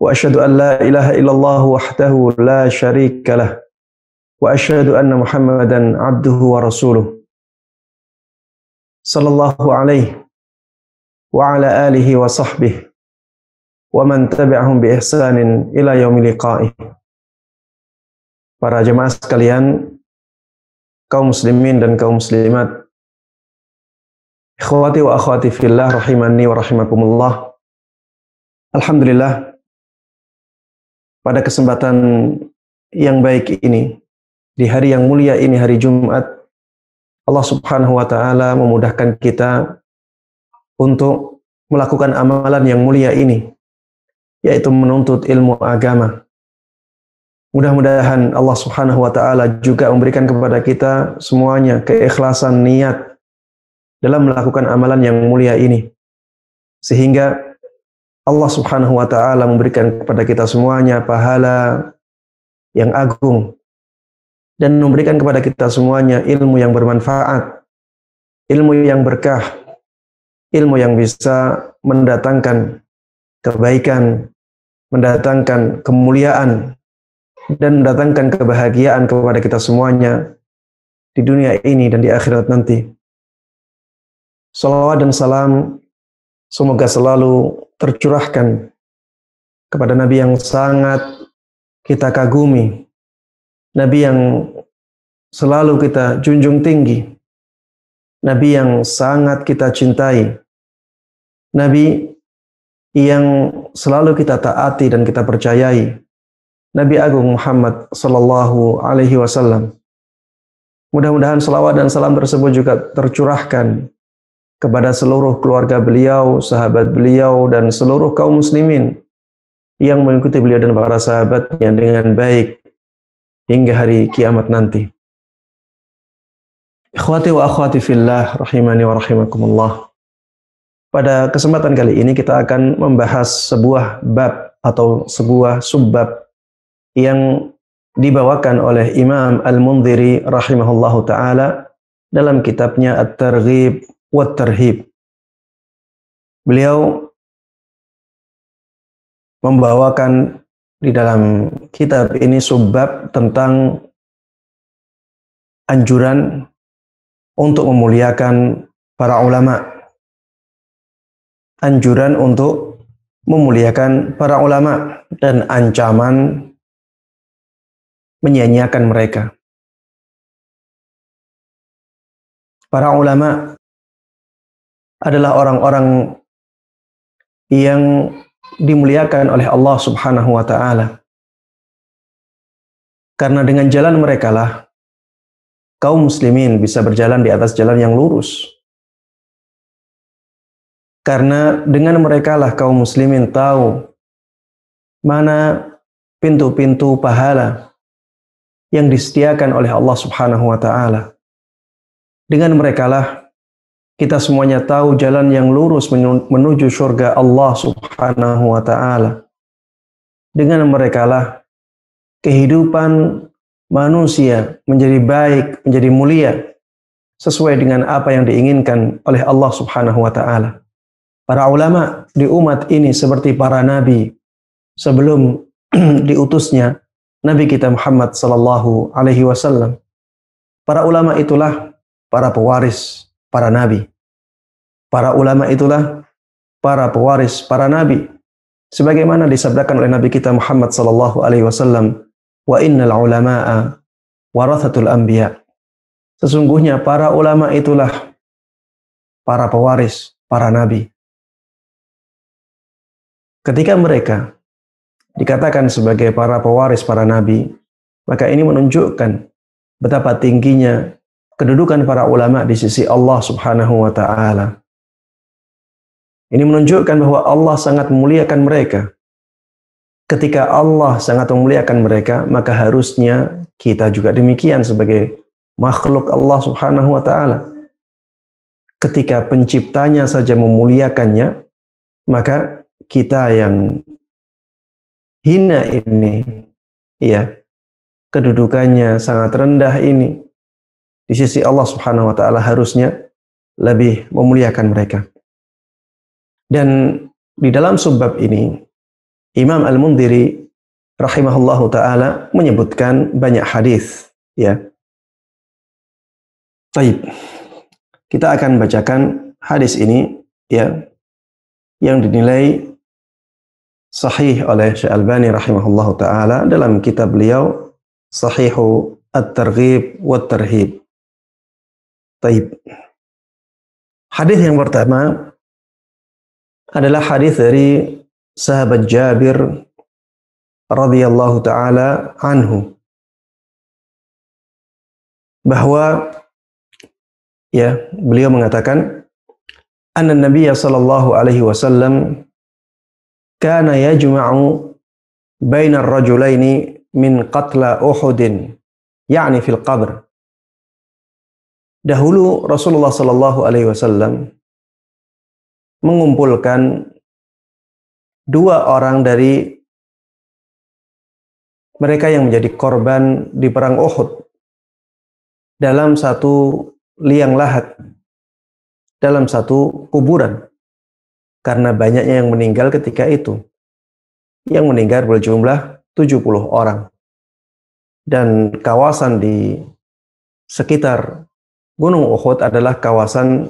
وأشهد أن لا إله إلا الله وحده لا شريك له وأشهد أن محمدا عبده ورسوله صلى الله عليه وعلى آله وصحبه ومن تبعهم بإحسان إلى يوم لقائه Para jemaah sekalian, kaum muslimin dan kaum muslimat, ikhwati wa akhwati fillah rahimani wa rahimakumullah. Alhamdulillah, pada kesempatan yang baik ini, di hari yang mulia ini, hari Jumat, Allah Subhanahu wa Ta'ala memudahkan kita untuk melakukan amalan yang mulia ini, yaitu menuntut ilmu agama. Mudah-mudahan Allah Subhanahu wa Ta'ala juga memberikan kepada kita semuanya keikhlasan niat dalam melakukan amalan yang mulia ini, sehingga Allah Subhanahu wa taala memberikan kepada kita semuanya pahala yang agung dan memberikan kepada kita semuanya ilmu yang bermanfaat, ilmu yang berkah, ilmu yang bisa mendatangkan kebaikan, mendatangkan kemuliaan dan mendatangkan kebahagiaan kepada kita semuanya di dunia ini dan di akhirat nanti. Salawat dan salam Semoga selalu tercurahkan kepada Nabi yang sangat kita kagumi, Nabi yang selalu kita junjung tinggi, Nabi yang sangat kita cintai, Nabi yang selalu kita taati dan kita percayai, Nabi Agung Muhammad Sallallahu Alaihi Wasallam. Mudah-mudahan selawat dan salam tersebut juga tercurahkan kepada seluruh keluarga beliau, sahabat beliau, dan seluruh kaum muslimin yang mengikuti beliau dan para sahabatnya dengan baik hingga hari kiamat nanti. Ikhwati wa akhwati fillah, rahimani wa rahimakumullah. Pada kesempatan kali ini kita akan membahas sebuah bab atau sebuah subbab yang dibawakan oleh Imam Al-Mundhiri rahimahullahu taala dalam kitabnya At-Targhib Waterhip. Beliau membawakan di dalam kitab ini sebab tentang anjuran untuk memuliakan para ulama. Anjuran untuk memuliakan para ulama dan ancaman menyanyiakan mereka. Para ulama adalah orang-orang yang dimuliakan oleh Allah Subhanahu wa taala. Karena dengan jalan mereka lah kaum muslimin bisa berjalan di atas jalan yang lurus. Karena dengan mereka lah kaum muslimin tahu mana pintu-pintu pahala yang disediakan oleh Allah Subhanahu wa taala. Dengan merekalah kita semuanya tahu jalan yang lurus menuju surga Allah Subhanahu wa taala. Dengan merekalah kehidupan manusia menjadi baik, menjadi mulia sesuai dengan apa yang diinginkan oleh Allah Subhanahu wa taala. Para ulama di umat ini seperti para nabi sebelum diutusnya Nabi kita Muhammad sallallahu alaihi wasallam. Para ulama itulah para pewaris para nabi. Para ulama itulah para pewaris para nabi. Sebagaimana disabdakan oleh Nabi kita Muhammad sallallahu alaihi wasallam, "Wa innal ulama'a warathatul anbiya." Sesungguhnya para ulama itulah para pewaris para nabi. Ketika mereka dikatakan sebagai para pewaris para nabi, maka ini menunjukkan betapa tingginya kedudukan para ulama di sisi Allah Subhanahu wa taala. Ini menunjukkan bahwa Allah sangat memuliakan mereka. Ketika Allah sangat memuliakan mereka, maka harusnya kita juga demikian sebagai makhluk Allah Subhanahu wa taala. Ketika penciptanya saja memuliakannya, maka kita yang hina ini ya kedudukannya sangat rendah ini di sisi Allah Subhanahu wa taala harusnya lebih memuliakan mereka. Dan di dalam subbab ini Imam Al-Mundiri rahimahullahu taala menyebutkan banyak hadis ya. Baik. Kita akan bacakan hadis ini ya yang dinilai sahih oleh Syekh Albani rahimahullahu taala dalam kitab beliau Sahihu At-Targhib wa Tarhib. Taib. Hadis yang pertama adalah hadis dari sahabat Jabir radhiyallahu taala anhu bahwa ya beliau mengatakan anna nabiyya sallallahu alaihi wasallam kana yajma'u bainar rajulaini min qatla uhudin yani fil qabr Dahulu Rasulullah Shallallahu Alaihi Wasallam mengumpulkan dua orang dari mereka yang menjadi korban di perang Uhud dalam satu liang lahat, dalam satu kuburan, karena banyaknya yang meninggal ketika itu. Yang meninggal berjumlah 70 orang. Dan kawasan di sekitar Gunung Uhud adalah kawasan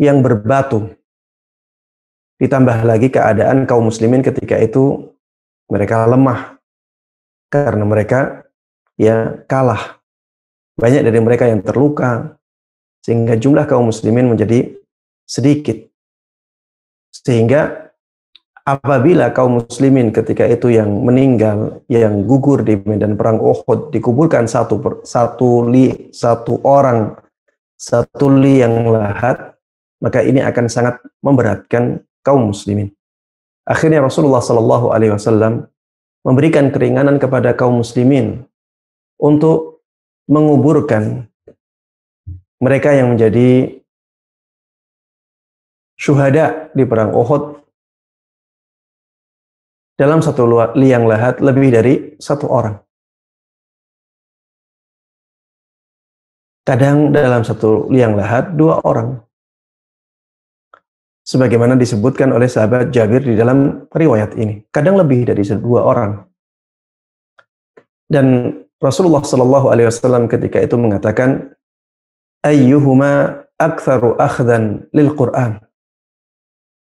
yang berbatu. Ditambah lagi keadaan kaum muslimin ketika itu mereka lemah karena mereka ya kalah. Banyak dari mereka yang terluka sehingga jumlah kaum muslimin menjadi sedikit. Sehingga Apabila kaum muslimin ketika itu yang meninggal, yang gugur di medan perang Uhud dikuburkan satu satu li satu orang satu li yang lahat, maka ini akan sangat memberatkan kaum muslimin. Akhirnya Rasulullah Shallallahu Alaihi Wasallam memberikan keringanan kepada kaum muslimin untuk menguburkan mereka yang menjadi syuhada di perang Uhud dalam satu liang lahat lebih dari satu orang. Kadang dalam satu liang lahat dua orang. Sebagaimana disebutkan oleh sahabat Jabir di dalam riwayat ini. Kadang lebih dari dua orang. Dan Rasulullah Shallallahu Alaihi Wasallam ketika itu mengatakan, ayyuhuma aktharu akhdan lil Qur'an.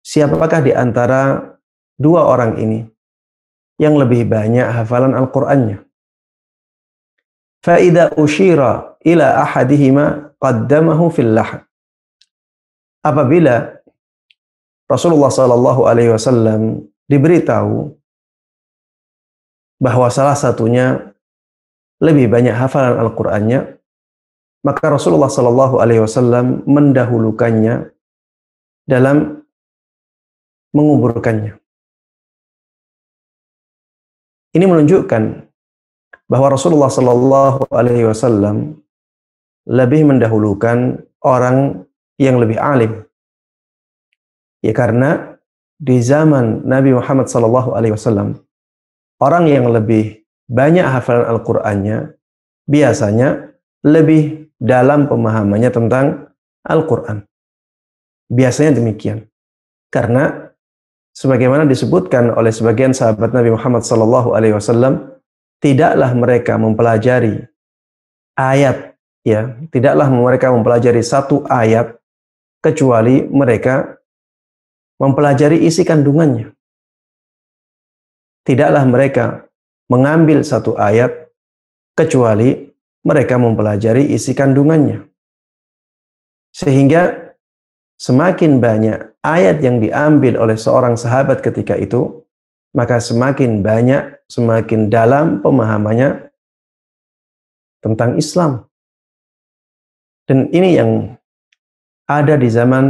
Siapakah di antara dua orang ini yang lebih banyak hafalan Al-Qur'annya. Faida ushira ila ahadihima qaddamahu fil lahan. Apabila Rasulullah Shallallahu Alaihi Wasallam diberitahu bahwa salah satunya lebih banyak hafalan Al-Qur'annya, maka Rasulullah Shallallahu Alaihi Wasallam mendahulukannya dalam menguburkannya. Ini menunjukkan bahwa Rasulullah Shallallahu Alaihi Wasallam lebih mendahulukan orang yang lebih alim. Ya karena di zaman Nabi Muhammad Shallallahu Alaihi Wasallam orang yang lebih banyak hafalan Al-Qur'annya biasanya lebih dalam pemahamannya tentang Al-Qur'an. Biasanya demikian. Karena sebagaimana disebutkan oleh sebagian sahabat Nabi Muhammad Sallallahu Alaihi Wasallam, tidaklah mereka mempelajari ayat, ya, tidaklah mereka mempelajari satu ayat kecuali mereka mempelajari isi kandungannya. Tidaklah mereka mengambil satu ayat kecuali mereka mempelajari isi kandungannya. Sehingga semakin banyak ayat yang diambil oleh seorang sahabat ketika itu, maka semakin banyak, semakin dalam pemahamannya tentang Islam. Dan ini yang ada di zaman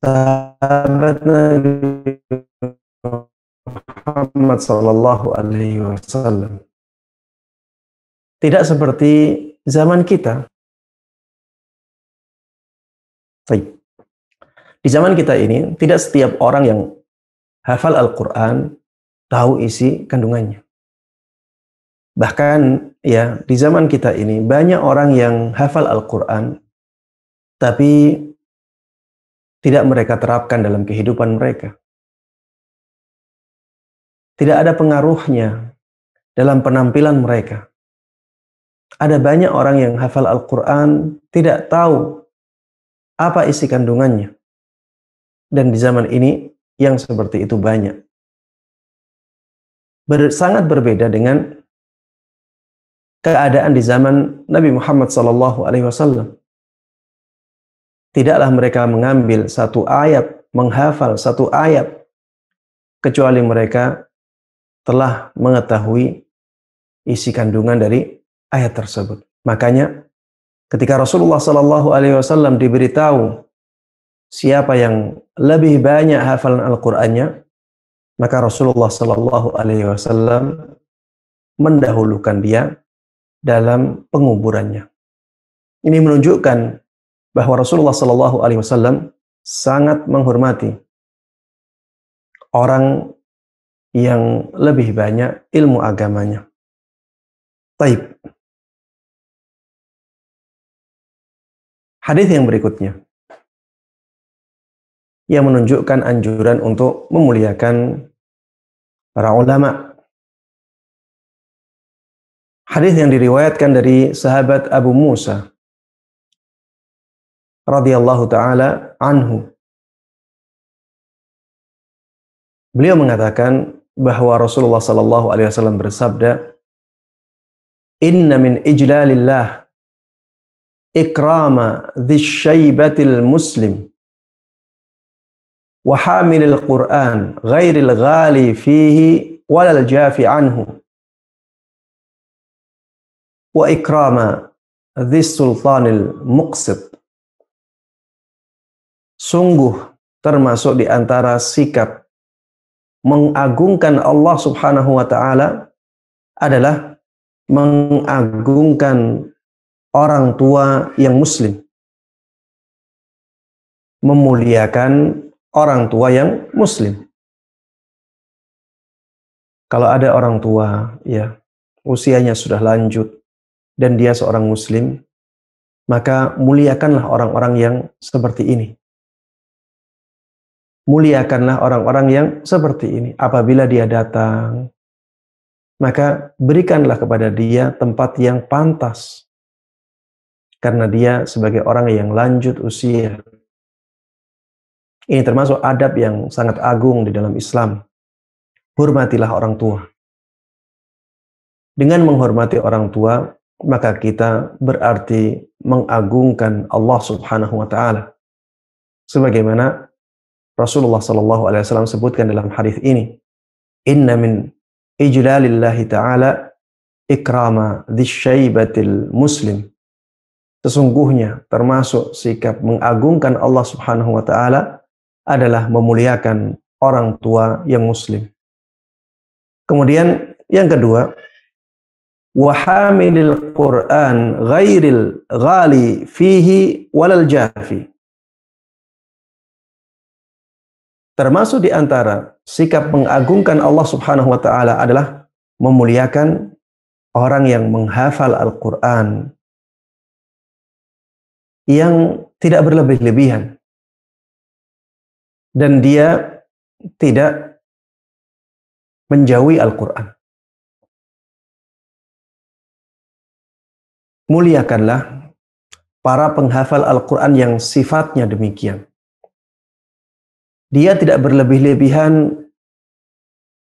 sahabat Nabi Muhammad Sallallahu Alaihi Wasallam. Tidak seperti zaman kita Baik. Di zaman kita ini, tidak setiap orang yang hafal Al-Quran tahu isi kandungannya. Bahkan ya di zaman kita ini banyak orang yang hafal Al-Quran tapi tidak mereka terapkan dalam kehidupan mereka. Tidak ada pengaruhnya dalam penampilan mereka. Ada banyak orang yang hafal Al-Quran tidak tahu apa isi kandungannya. Dan di zaman ini yang seperti itu banyak. Ber, sangat berbeda dengan keadaan di zaman Nabi Muhammad Sallallahu Alaihi Wasallam. Tidaklah mereka mengambil satu ayat, menghafal satu ayat, kecuali mereka telah mengetahui isi kandungan dari ayat tersebut. Makanya Ketika Rasulullah Shallallahu Alaihi Wasallam diberitahu siapa yang lebih banyak hafalan Al-Qur'annya, maka Rasulullah Shallallahu Alaihi Wasallam mendahulukan dia dalam penguburannya. Ini menunjukkan bahwa Rasulullah Shallallahu Alaihi Wasallam sangat menghormati orang yang lebih banyak ilmu agamanya. Taib. Hadis yang berikutnya yang menunjukkan anjuran untuk memuliakan para ulama. Hadis yang diriwayatkan dari sahabat Abu Musa radhiyallahu taala anhu. Beliau mengatakan bahwa Rasulullah sallallahu alaihi wasallam bersabda, "Inna min ijlalillah ikrama dhisyaibatil muslim wa hamilil Qur'an ghairil ghali fihi walal jafi anhu wa ikrama dhis sultanil sungguh termasuk di antara sikap mengagungkan Allah Subhanahu wa taala adalah mengagungkan orang tua yang muslim. Memuliakan orang tua yang muslim. Kalau ada orang tua ya usianya sudah lanjut dan dia seorang muslim, maka muliakanlah orang-orang yang seperti ini. Muliakanlah orang-orang yang seperti ini. Apabila dia datang, maka berikanlah kepada dia tempat yang pantas karena dia sebagai orang yang lanjut usia. Ini termasuk adab yang sangat agung di dalam Islam. Hormatilah orang tua. Dengan menghormati orang tua, maka kita berarti mengagungkan Allah Subhanahu wa taala. Sebagaimana Rasulullah Shallallahu alaihi wasallam sebutkan dalam hadis ini, "Inna min ijlalillahi ta'ala ikrama dzisyaibatil muslim." Sesungguhnya termasuk sikap mengagungkan Allah Subhanahu wa taala adalah memuliakan orang tua yang muslim. Kemudian yang kedua, wahamilil Quran ghairil ghali fihi walal jafi. Termasuk di antara sikap mengagungkan Allah Subhanahu wa taala adalah memuliakan orang yang menghafal Al-Qur'an yang tidak berlebih-lebihan. Dan dia tidak menjauhi Al-Quran. Muliakanlah para penghafal Al-Quran yang sifatnya demikian. Dia tidak berlebih-lebihan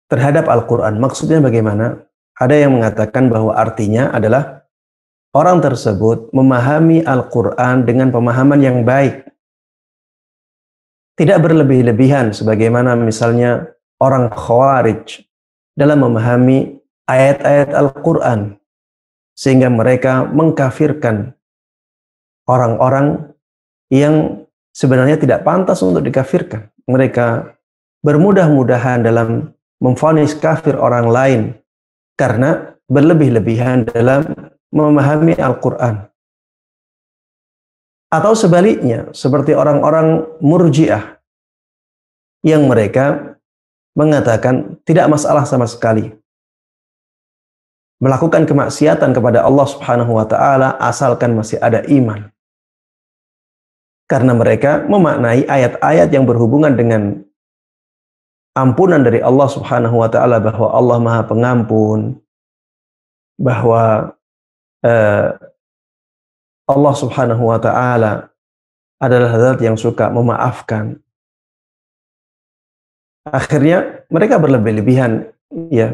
terhadap Al-Quran. Maksudnya bagaimana? Ada yang mengatakan bahwa artinya adalah orang tersebut memahami Al-Quran dengan pemahaman yang baik. Tidak berlebih-lebihan sebagaimana misalnya orang khawarij dalam memahami ayat-ayat Al-Quran. Sehingga mereka mengkafirkan orang-orang yang sebenarnya tidak pantas untuk dikafirkan. Mereka bermudah-mudahan dalam memfonis kafir orang lain karena berlebih-lebihan dalam memahami Al-Quran. Atau sebaliknya, seperti orang-orang murjiah yang mereka mengatakan tidak masalah sama sekali. Melakukan kemaksiatan kepada Allah Subhanahu wa taala asalkan masih ada iman. Karena mereka memaknai ayat-ayat yang berhubungan dengan ampunan dari Allah Subhanahu wa taala bahwa Allah Maha Pengampun, bahwa Eh, Allah Subhanahu wa taala adalah zat yang suka memaafkan. Akhirnya mereka berlebih-lebihan ya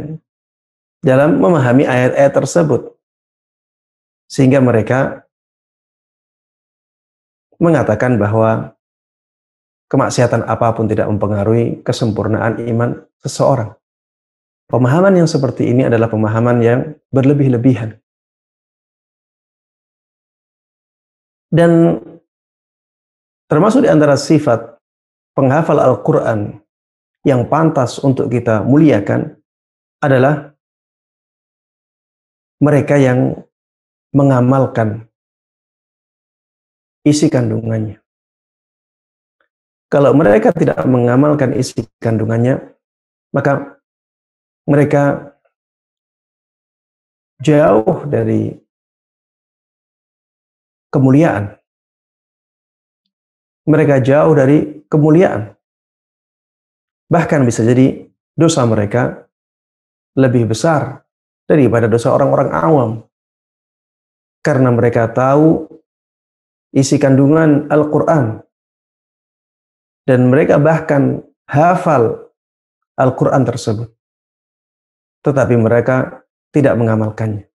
dalam memahami ayat-ayat tersebut. Sehingga mereka mengatakan bahwa kemaksiatan apapun tidak mempengaruhi kesempurnaan iman seseorang. Pemahaman yang seperti ini adalah pemahaman yang berlebih-lebihan. Dan termasuk di antara sifat penghafal Al-Quran yang pantas untuk kita muliakan adalah mereka yang mengamalkan isi kandungannya. Kalau mereka tidak mengamalkan isi kandungannya, maka mereka jauh dari kemuliaan. Mereka jauh dari kemuliaan. Bahkan bisa jadi dosa mereka lebih besar daripada dosa orang-orang awam. Karena mereka tahu isi kandungan Al-Quran. Dan mereka bahkan hafal Al-Quran tersebut. Tetapi mereka tidak mengamalkannya.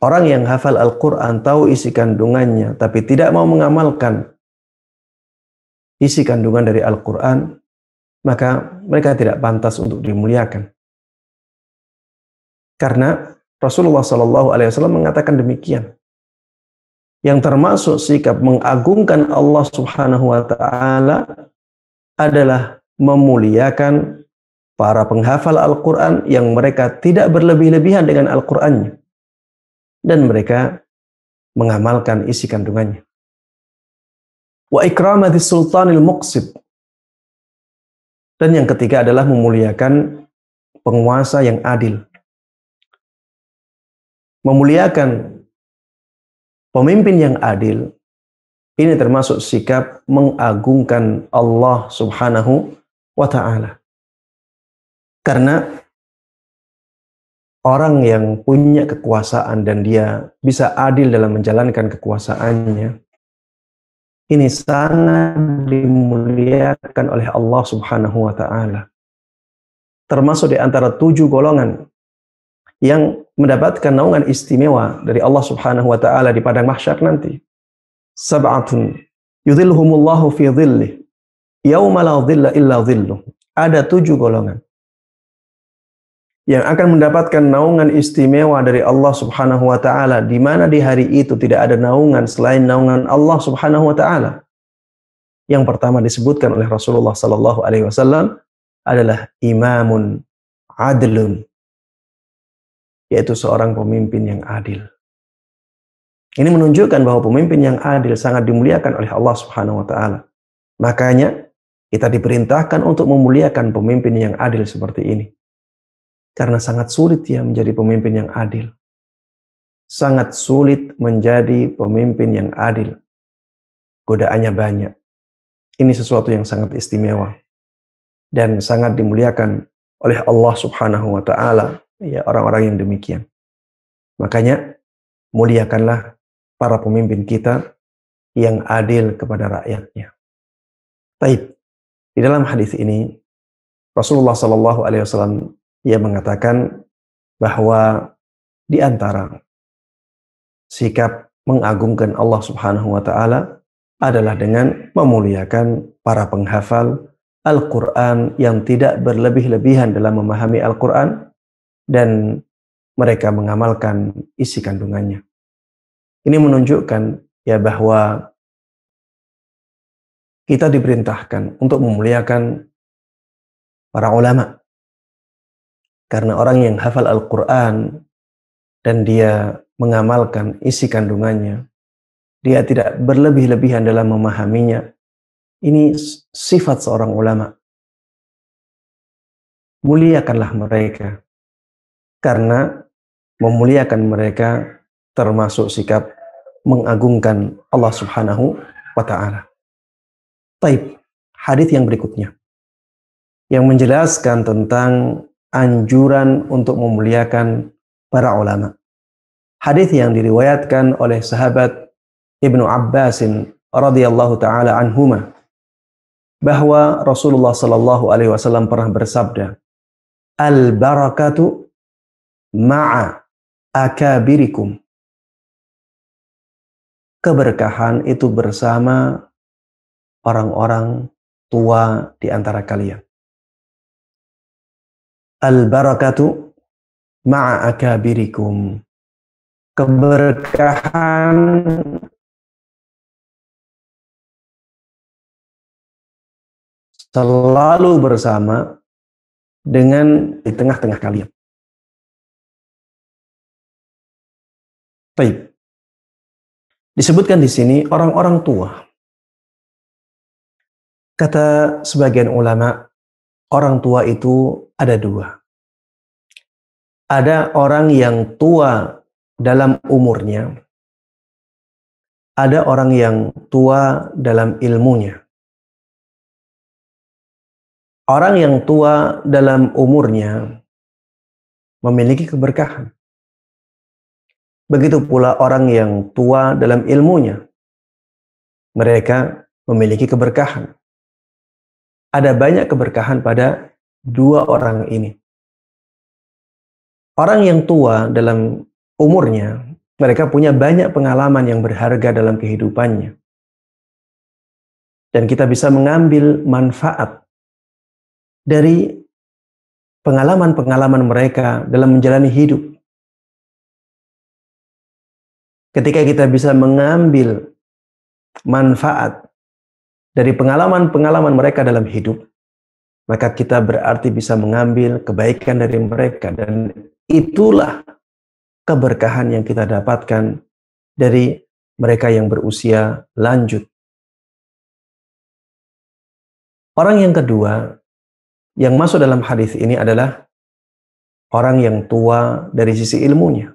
Orang yang hafal Al-Quran tahu isi kandungannya, tapi tidak mau mengamalkan isi kandungan dari Al-Quran, maka mereka tidak pantas untuk dimuliakan. Karena Rasulullah Shallallahu Alaihi Wasallam mengatakan demikian. Yang termasuk sikap mengagungkan Allah Subhanahu Wa Taala adalah memuliakan para penghafal Al-Quran yang mereka tidak berlebih-lebihan dengan Al-Qurannya dan mereka mengamalkan isi kandungannya. Wa ikramati sultanil muqsid. Dan yang ketiga adalah memuliakan penguasa yang adil. Memuliakan pemimpin yang adil ini termasuk sikap mengagungkan Allah Subhanahu wa taala. Karena orang yang punya kekuasaan dan dia bisa adil dalam menjalankan kekuasaannya, ini sangat dimuliakan oleh Allah Subhanahu wa Ta'ala. Termasuk di antara tujuh golongan yang mendapatkan naungan istimewa dari Allah Subhanahu wa Ta'ala di Padang Mahsyar nanti. Sab'atun yudhilhumullahu fi dhillih. Yauma la dhilla illa dhilluh. Ada tujuh golongan yang akan mendapatkan naungan istimewa dari Allah Subhanahu wa taala di mana di hari itu tidak ada naungan selain naungan Allah Subhanahu wa taala. Yang pertama disebutkan oleh Rasulullah sallallahu alaihi wasallam adalah imamun adlun yaitu seorang pemimpin yang adil. Ini menunjukkan bahwa pemimpin yang adil sangat dimuliakan oleh Allah Subhanahu wa taala. Makanya kita diperintahkan untuk memuliakan pemimpin yang adil seperti ini. Karena sangat sulit ya menjadi pemimpin yang adil. Sangat sulit menjadi pemimpin yang adil. Godaannya banyak. Ini sesuatu yang sangat istimewa dan sangat dimuliakan oleh Allah Subhanahu wa taala ya orang-orang yang demikian. Makanya muliakanlah para pemimpin kita yang adil kepada rakyatnya. Baik. Di dalam hadis ini Rasulullah Shallallahu alaihi wasallam ia mengatakan bahwa di antara sikap mengagungkan Allah Subhanahu wa taala adalah dengan memuliakan para penghafal Al-Qur'an yang tidak berlebih-lebihan dalam memahami Al-Qur'an dan mereka mengamalkan isi kandungannya. Ini menunjukkan ya bahwa kita diperintahkan untuk memuliakan para ulama karena orang yang hafal Al-Quran dan dia mengamalkan isi kandungannya, dia tidak berlebih-lebihan dalam memahaminya. Ini sifat seorang ulama. Muliakanlah mereka. Karena memuliakan mereka termasuk sikap mengagungkan Allah Subhanahu wa taala. Taib, hadis yang berikutnya yang menjelaskan tentang anjuran untuk memuliakan para ulama. Hadis yang diriwayatkan oleh sahabat Ibnu Abbas radhiyallahu taala anhuma bahwa Rasulullah sallallahu alaihi wasallam pernah bersabda, "Al barakatu ma'a akabirikum." Keberkahan itu bersama orang-orang tua di antara kalian al-barakatu ma'a akabirikum. Keberkahan selalu bersama dengan di tengah-tengah kalian. Baik. Disebutkan di sini orang-orang tua. Kata sebagian ulama, orang tua itu ada dua. Ada orang yang tua dalam umurnya, ada orang yang tua dalam ilmunya. Orang yang tua dalam umurnya memiliki keberkahan. Begitu pula orang yang tua dalam ilmunya, mereka memiliki keberkahan ada banyak keberkahan pada dua orang ini. Orang yang tua dalam umurnya, mereka punya banyak pengalaman yang berharga dalam kehidupannya. Dan kita bisa mengambil manfaat dari pengalaman-pengalaman mereka dalam menjalani hidup. Ketika kita bisa mengambil manfaat dari pengalaman-pengalaman mereka dalam hidup, maka kita berarti bisa mengambil kebaikan dari mereka dan itulah keberkahan yang kita dapatkan dari mereka yang berusia lanjut. Orang yang kedua yang masuk dalam hadis ini adalah orang yang tua dari sisi ilmunya.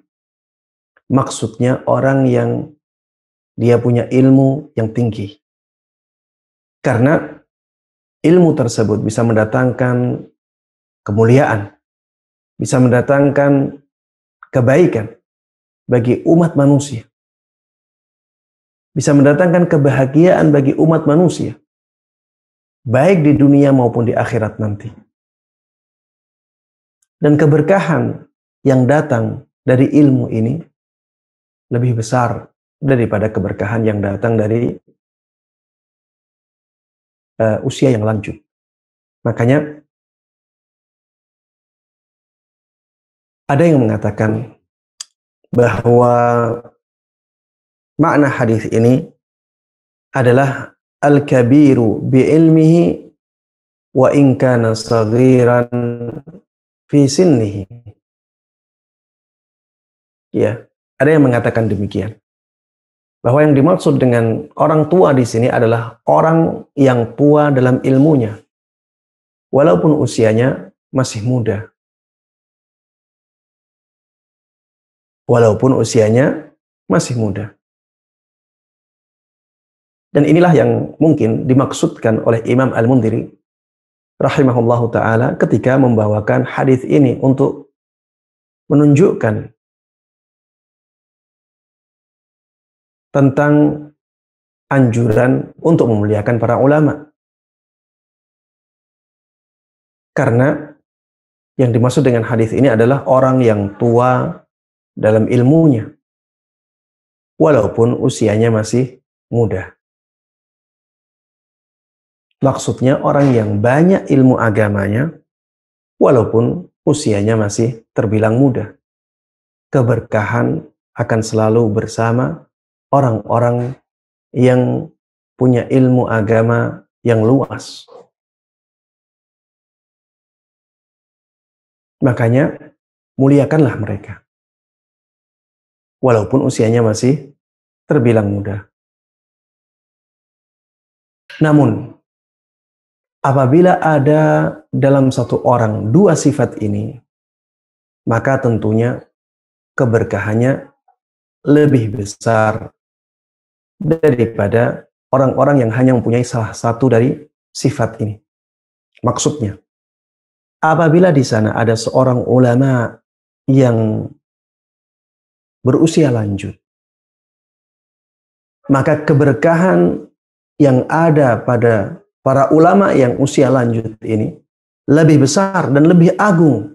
Maksudnya orang yang dia punya ilmu yang tinggi. Karena ilmu tersebut bisa mendatangkan kemuliaan, bisa mendatangkan kebaikan bagi umat manusia. Bisa mendatangkan kebahagiaan bagi umat manusia. Baik di dunia maupun di akhirat nanti. Dan keberkahan yang datang dari ilmu ini lebih besar daripada keberkahan yang datang dari uh, usia yang lanjut. Makanya ada yang mengatakan bahwa makna hadis ini adalah al-kabiru bi ilmihi wa in kana saghiran fi sinnihi. Ya, ada yang mengatakan demikian bahwa yang dimaksud dengan orang tua di sini adalah orang yang tua dalam ilmunya, walaupun usianya masih muda. Walaupun usianya masih muda. Dan inilah yang mungkin dimaksudkan oleh Imam Al-Mundiri rahimahullahu taala ketika membawakan hadis ini untuk menunjukkan tentang anjuran untuk memuliakan para ulama. Karena yang dimaksud dengan hadis ini adalah orang yang tua dalam ilmunya. Walaupun usianya masih muda. Maksudnya orang yang banyak ilmu agamanya walaupun usianya masih terbilang muda. Keberkahan akan selalu bersama orang-orang yang punya ilmu agama yang luas. Makanya muliakanlah mereka. Walaupun usianya masih terbilang muda. Namun, apabila ada dalam satu orang dua sifat ini, maka tentunya keberkahannya lebih besar daripada orang-orang yang hanya mempunyai salah satu dari sifat ini. Maksudnya, apabila di sana ada seorang ulama yang berusia lanjut, maka keberkahan yang ada pada para ulama yang usia lanjut ini lebih besar dan lebih agung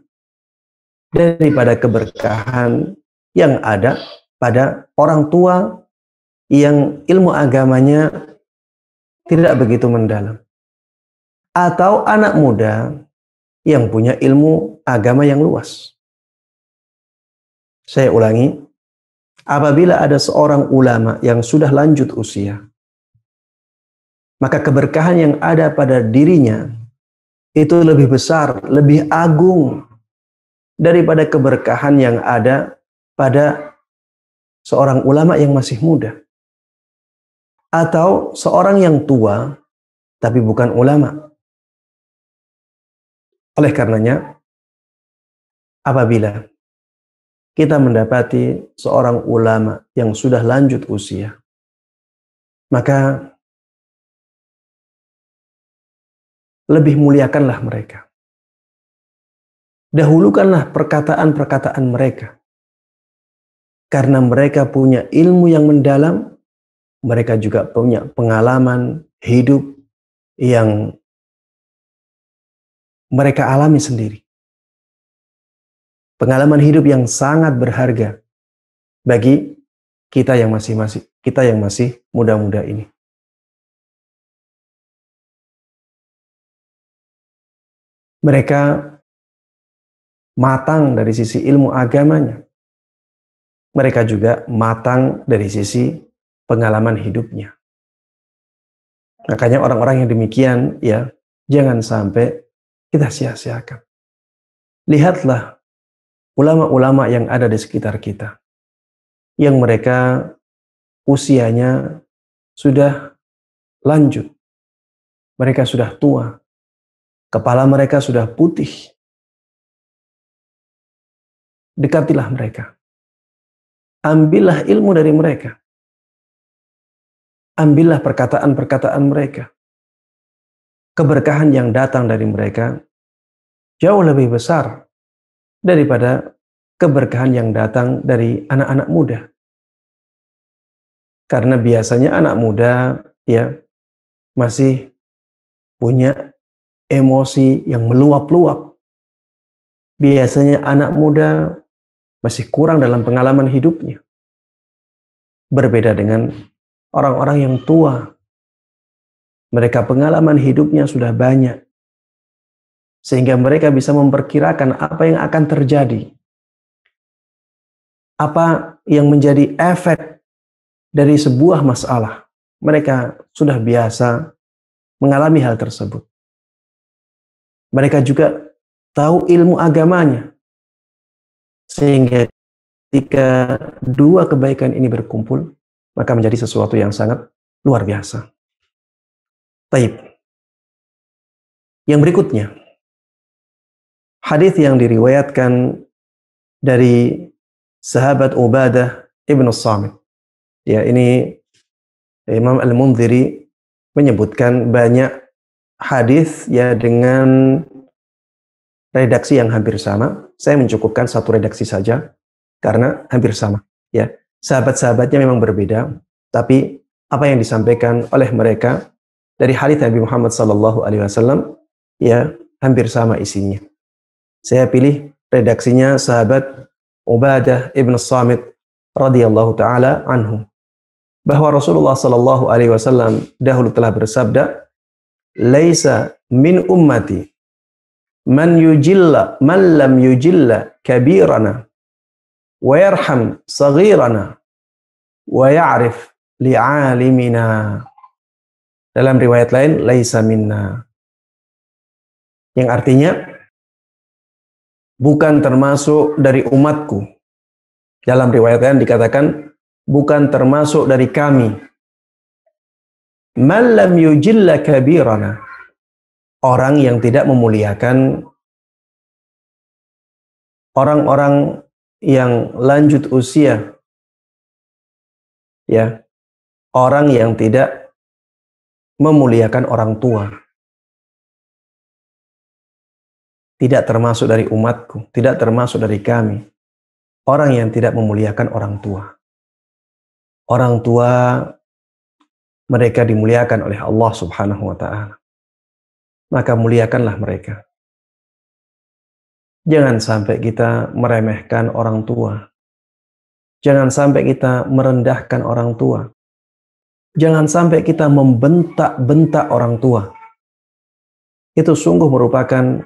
daripada keberkahan yang ada pada orang tua yang ilmu agamanya tidak begitu mendalam. Atau anak muda yang punya ilmu agama yang luas. Saya ulangi, apabila ada seorang ulama yang sudah lanjut usia, maka keberkahan yang ada pada dirinya itu lebih besar, lebih agung daripada keberkahan yang ada pada seorang ulama yang masih muda atau seorang yang tua tapi bukan ulama. Oleh karenanya, apabila kita mendapati seorang ulama yang sudah lanjut usia, maka lebih muliakanlah mereka. Dahulukanlah perkataan-perkataan mereka karena mereka punya ilmu yang mendalam, mereka juga punya pengalaman hidup yang mereka alami sendiri. Pengalaman hidup yang sangat berharga bagi kita yang masih masih kita yang masih muda-muda ini. Mereka matang dari sisi ilmu agamanya mereka juga matang dari sisi pengalaman hidupnya. Makanya orang-orang yang demikian ya jangan sampai kita sia-siakan. Lihatlah ulama-ulama yang ada di sekitar kita. Yang mereka usianya sudah lanjut. Mereka sudah tua. Kepala mereka sudah putih. Dekatilah mereka ambillah ilmu dari mereka. Ambillah perkataan-perkataan mereka. Keberkahan yang datang dari mereka jauh lebih besar daripada keberkahan yang datang dari anak-anak muda. Karena biasanya anak muda ya masih punya emosi yang meluap-luap. Biasanya anak muda masih kurang dalam pengalaman hidupnya. Berbeda dengan orang-orang yang tua. Mereka pengalaman hidupnya sudah banyak. Sehingga mereka bisa memperkirakan apa yang akan terjadi. Apa yang menjadi efek dari sebuah masalah. Mereka sudah biasa mengalami hal tersebut. Mereka juga tahu ilmu agamanya, sehingga ketika dua kebaikan ini berkumpul, maka menjadi sesuatu yang sangat luar biasa. Taib. Yang berikutnya, hadis yang diriwayatkan dari sahabat Ubadah Ibn Samit. Ya, ini Imam Al-Munziri menyebutkan banyak hadis ya dengan redaksi yang hampir sama. Saya mencukupkan satu redaksi saja karena hampir sama. Ya, sahabat-sahabatnya memang berbeda, tapi apa yang disampaikan oleh mereka dari hadis Nabi Muhammad Sallallahu Alaihi Wasallam ya hampir sama isinya. Saya pilih redaksinya sahabat Ubadah ibn Samit radhiyallahu taala anhu bahwa Rasulullah Sallallahu Alaihi Wasallam dahulu telah bersabda, "Laisa min ummati man yujilla man lam yujilla kabirana wa yarham saghirana wa ya'rif li'alimina dalam riwayat lain laisa minna yang artinya bukan termasuk dari umatku dalam riwayat lain dikatakan bukan termasuk dari kami man lam yujilla kabirana orang yang tidak memuliakan orang-orang yang lanjut usia ya orang yang tidak memuliakan orang tua tidak termasuk dari umatku tidak termasuk dari kami orang yang tidak memuliakan orang tua orang tua mereka dimuliakan oleh Allah Subhanahu wa taala maka muliakanlah mereka. Jangan sampai kita meremehkan orang tua. Jangan sampai kita merendahkan orang tua. Jangan sampai kita membentak-bentak orang tua. Itu sungguh merupakan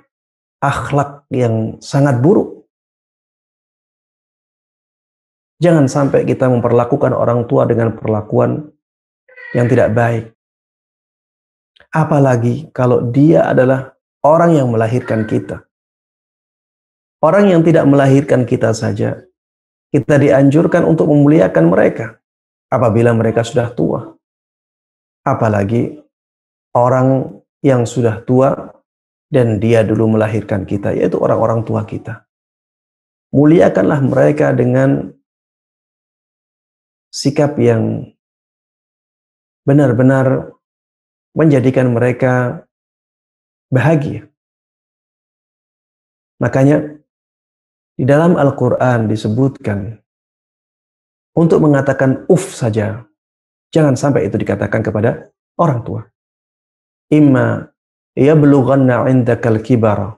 akhlak yang sangat buruk. Jangan sampai kita memperlakukan orang tua dengan perlakuan yang tidak baik. Apalagi kalau dia adalah orang yang melahirkan kita. Orang yang tidak melahirkan kita saja, kita dianjurkan untuk memuliakan mereka apabila mereka sudah tua. Apalagi orang yang sudah tua dan dia dulu melahirkan kita, yaitu orang-orang tua kita. Muliakanlah mereka dengan sikap yang benar-benar menjadikan mereka bahagia. Makanya di dalam Al-Qur'an disebutkan untuk mengatakan uf saja. Jangan sampai itu dikatakan kepada orang tua. Imma yablughanna 'indakal kibara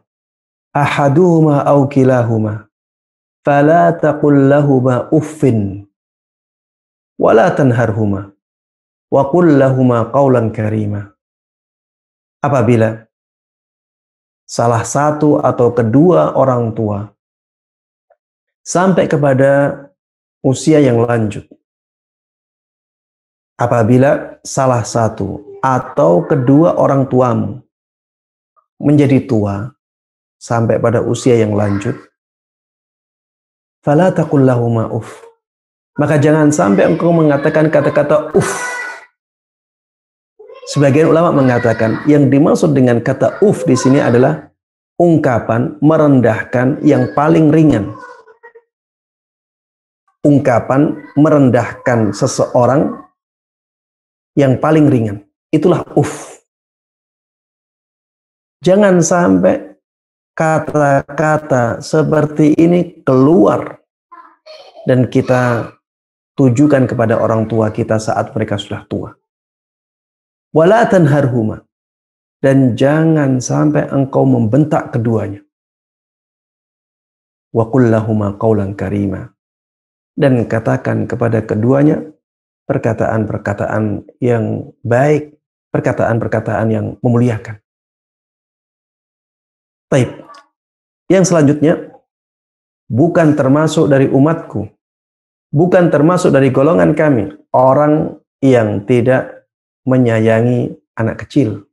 ahaduhuma aw kilahuma fala taqul lahuma uffin wala tanharhuma wa kullahuma qawlan karima. Apabila salah satu atau kedua orang tua sampai kepada usia yang lanjut. Apabila salah satu atau kedua orang tuamu menjadi tua sampai pada usia yang lanjut, fala taqullahuma uf. Maka jangan sampai engkau mengatakan kata-kata uff Sebagian ulama mengatakan yang dimaksud dengan kata uf di sini adalah ungkapan merendahkan yang paling ringan. Ungkapan merendahkan seseorang yang paling ringan. Itulah uf. Jangan sampai kata-kata seperti ini keluar dan kita tujukan kepada orang tua kita saat mereka sudah tua wala tanharhuma dan jangan sampai engkau membentak keduanya wa kullahuma lahuma karima dan katakan kepada keduanya perkataan-perkataan yang baik perkataan-perkataan yang memuliakan Taib. Yang selanjutnya, bukan termasuk dari umatku, bukan termasuk dari golongan kami, orang yang tidak menyayangi anak kecil.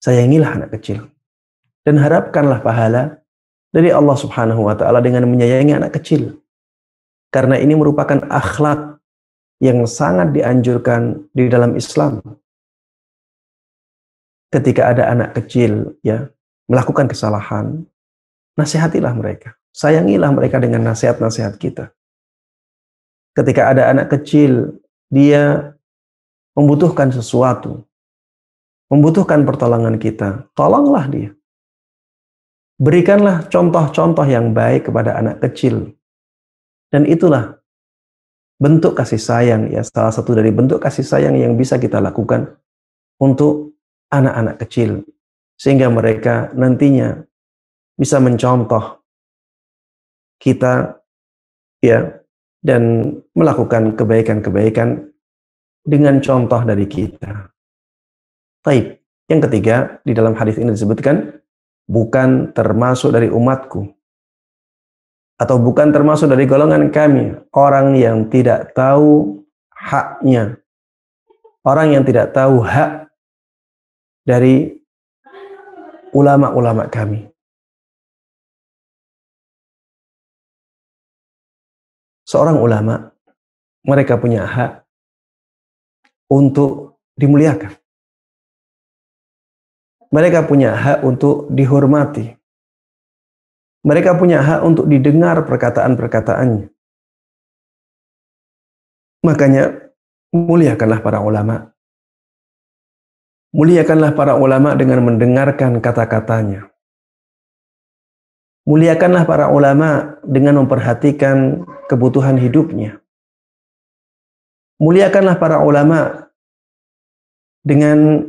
Sayangilah anak kecil. Dan harapkanlah pahala dari Allah Subhanahu wa taala dengan menyayangi anak kecil. Karena ini merupakan akhlak yang sangat dianjurkan di dalam Islam. Ketika ada anak kecil ya melakukan kesalahan, nasihatilah mereka. Sayangilah mereka dengan nasihat-nasihat kita. Ketika ada anak kecil dia membutuhkan sesuatu, membutuhkan pertolongan kita, tolonglah dia. Berikanlah contoh-contoh yang baik kepada anak kecil. Dan itulah bentuk kasih sayang ya, salah satu dari bentuk kasih sayang yang bisa kita lakukan untuk anak-anak kecil sehingga mereka nantinya bisa mencontoh kita ya dan melakukan kebaikan-kebaikan dengan contoh dari kita. Taib. Yang ketiga, di dalam hadis ini disebutkan, bukan termasuk dari umatku, atau bukan termasuk dari golongan kami, orang yang tidak tahu haknya, orang yang tidak tahu hak dari ulama-ulama kami. seorang ulama, mereka punya hak untuk dimuliakan. Mereka punya hak untuk dihormati. Mereka punya hak untuk didengar perkataan-perkataannya. Makanya muliakanlah para ulama. Muliakanlah para ulama dengan mendengarkan kata-katanya. Muliakanlah para ulama dengan memperhatikan kebutuhan hidupnya. Muliakanlah para ulama dengan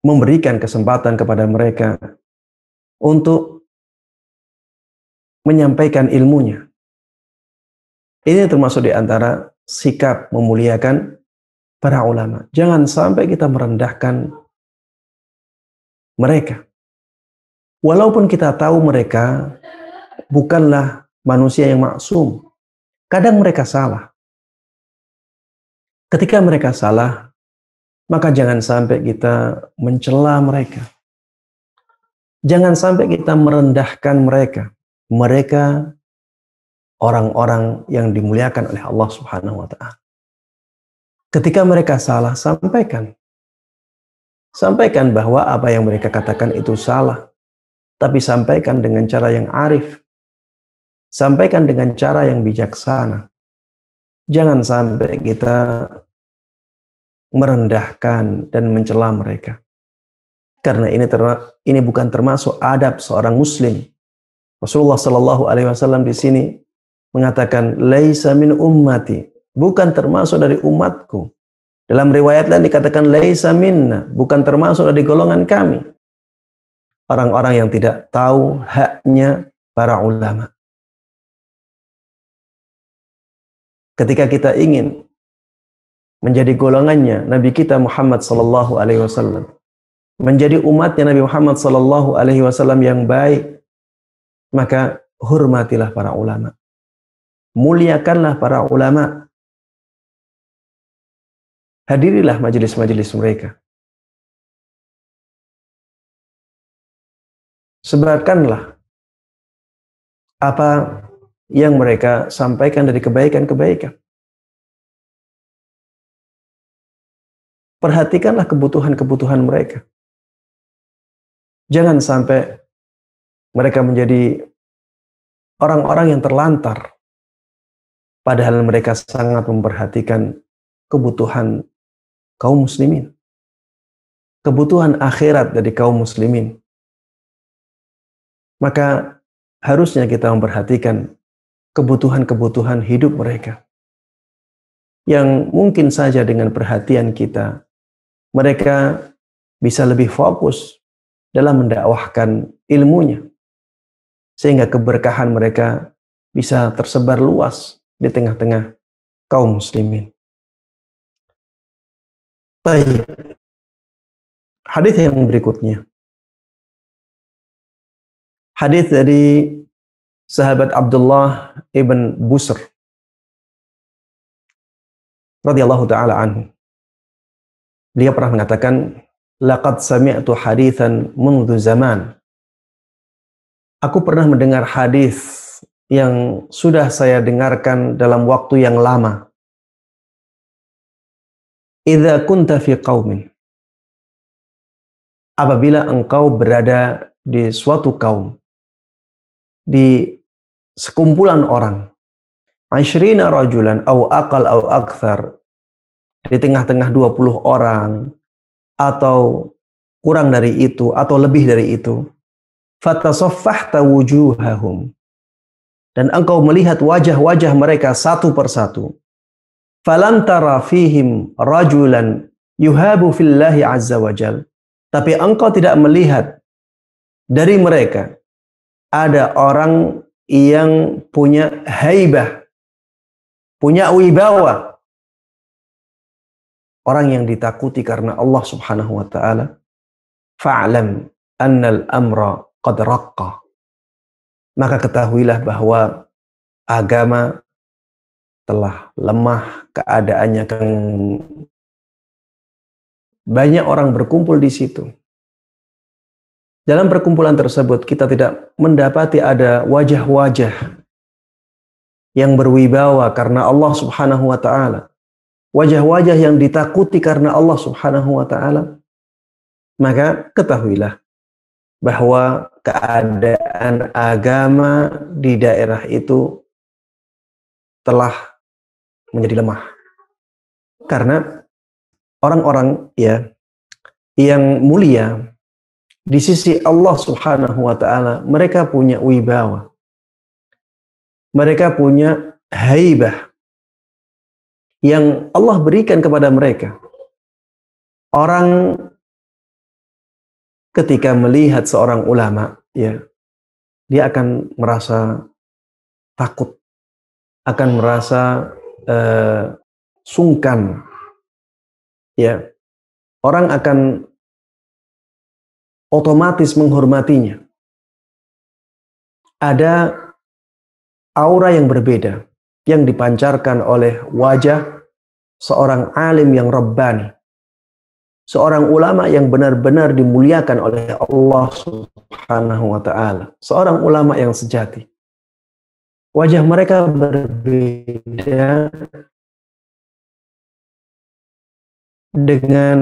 memberikan kesempatan kepada mereka untuk menyampaikan ilmunya. Ini termasuk di antara sikap memuliakan para ulama. Jangan sampai kita merendahkan mereka. Walaupun kita tahu mereka bukanlah manusia yang maksum. Kadang mereka salah. Ketika mereka salah, maka jangan sampai kita mencela mereka. Jangan sampai kita merendahkan mereka. Mereka orang-orang yang dimuliakan oleh Allah Subhanahu wa taala. Ketika mereka salah, sampaikan. Sampaikan bahwa apa yang mereka katakan itu salah tapi sampaikan dengan cara yang arif. Sampaikan dengan cara yang bijaksana. Jangan sampai kita merendahkan dan mencela mereka. Karena ini terma, ini bukan termasuk adab seorang muslim. Rasulullah Shallallahu alaihi wasallam di sini mengatakan laisa min ummati, bukan termasuk dari umatku. Dalam riwayat lain dikatakan laisa minna, bukan termasuk dari golongan kami orang-orang yang tidak tahu haknya para ulama. Ketika kita ingin menjadi golongannya Nabi kita Muhammad sallallahu alaihi wasallam, menjadi umatnya Nabi Muhammad sallallahu alaihi wasallam yang baik, maka hormatilah para ulama. Muliakanlah para ulama. Hadirilah majelis-majelis mereka. sebarkanlah apa yang mereka sampaikan dari kebaikan-kebaikan. Perhatikanlah kebutuhan-kebutuhan mereka. Jangan sampai mereka menjadi orang-orang yang terlantar, padahal mereka sangat memperhatikan kebutuhan kaum Muslimin, kebutuhan akhirat dari kaum Muslimin. Maka harusnya kita memperhatikan kebutuhan-kebutuhan hidup mereka. Yang mungkin saja dengan perhatian kita, mereka bisa lebih fokus dalam mendakwahkan ilmunya. Sehingga keberkahan mereka bisa tersebar luas di tengah-tengah kaum muslimin. Baik. Hadis yang berikutnya. Hadis dari sahabat Abdullah ibn Busr radhiyallahu taala anhu. Beliau pernah mengatakan, "Laqad sami'tu hadithan mundu zaman." Aku pernah mendengar hadis yang sudah saya dengarkan dalam waktu yang lama. Idza kunta fi qaumin. Apabila engkau berada di suatu kaum di sekumpulan orang. Ashrina rajulan au akal au akthar. Di tengah-tengah 20 orang atau kurang dari itu atau lebih dari itu. Fatasoffahta wujuhahum. Dan engkau melihat wajah-wajah mereka satu persatu. Falantara fihim rajulan yuhabu fillahi azza wajal. Tapi engkau tidak melihat dari mereka ada orang yang punya haibah, punya wibawa. Orang yang ditakuti karena Allah Subhanahu wa taala. Fa'lam annal amra qad raqqa. Maka ketahuilah bahwa agama telah lemah keadaannya keng banyak orang berkumpul di situ dalam perkumpulan tersebut kita tidak mendapati ada wajah-wajah yang berwibawa karena Allah Subhanahu wa taala. Wajah-wajah yang ditakuti karena Allah Subhanahu wa taala. Maka ketahuilah bahwa keadaan agama di daerah itu telah menjadi lemah. Karena orang-orang ya yang mulia di sisi Allah Subhanahu wa taala mereka punya wibawa. Mereka punya haibah yang Allah berikan kepada mereka. Orang ketika melihat seorang ulama, ya, dia akan merasa takut, akan merasa eh, sungkan, ya. Orang akan otomatis menghormatinya. Ada aura yang berbeda yang dipancarkan oleh wajah seorang alim yang rebani, Seorang ulama yang benar-benar dimuliakan oleh Allah Subhanahu wa taala. Seorang ulama yang sejati. Wajah mereka berbeda dengan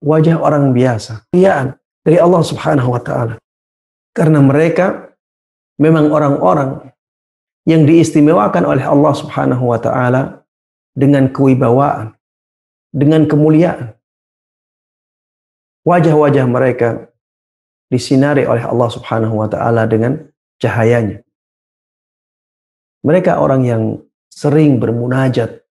wajah orang biasa dari Allah Subhanahu wa taala. Karena mereka memang orang-orang yang diistimewakan oleh Allah Subhanahu wa taala dengan kewibawaan, dengan kemuliaan. Wajah-wajah mereka disinari oleh Allah Subhanahu wa taala dengan cahayanya. Mereka orang yang sering bermunajat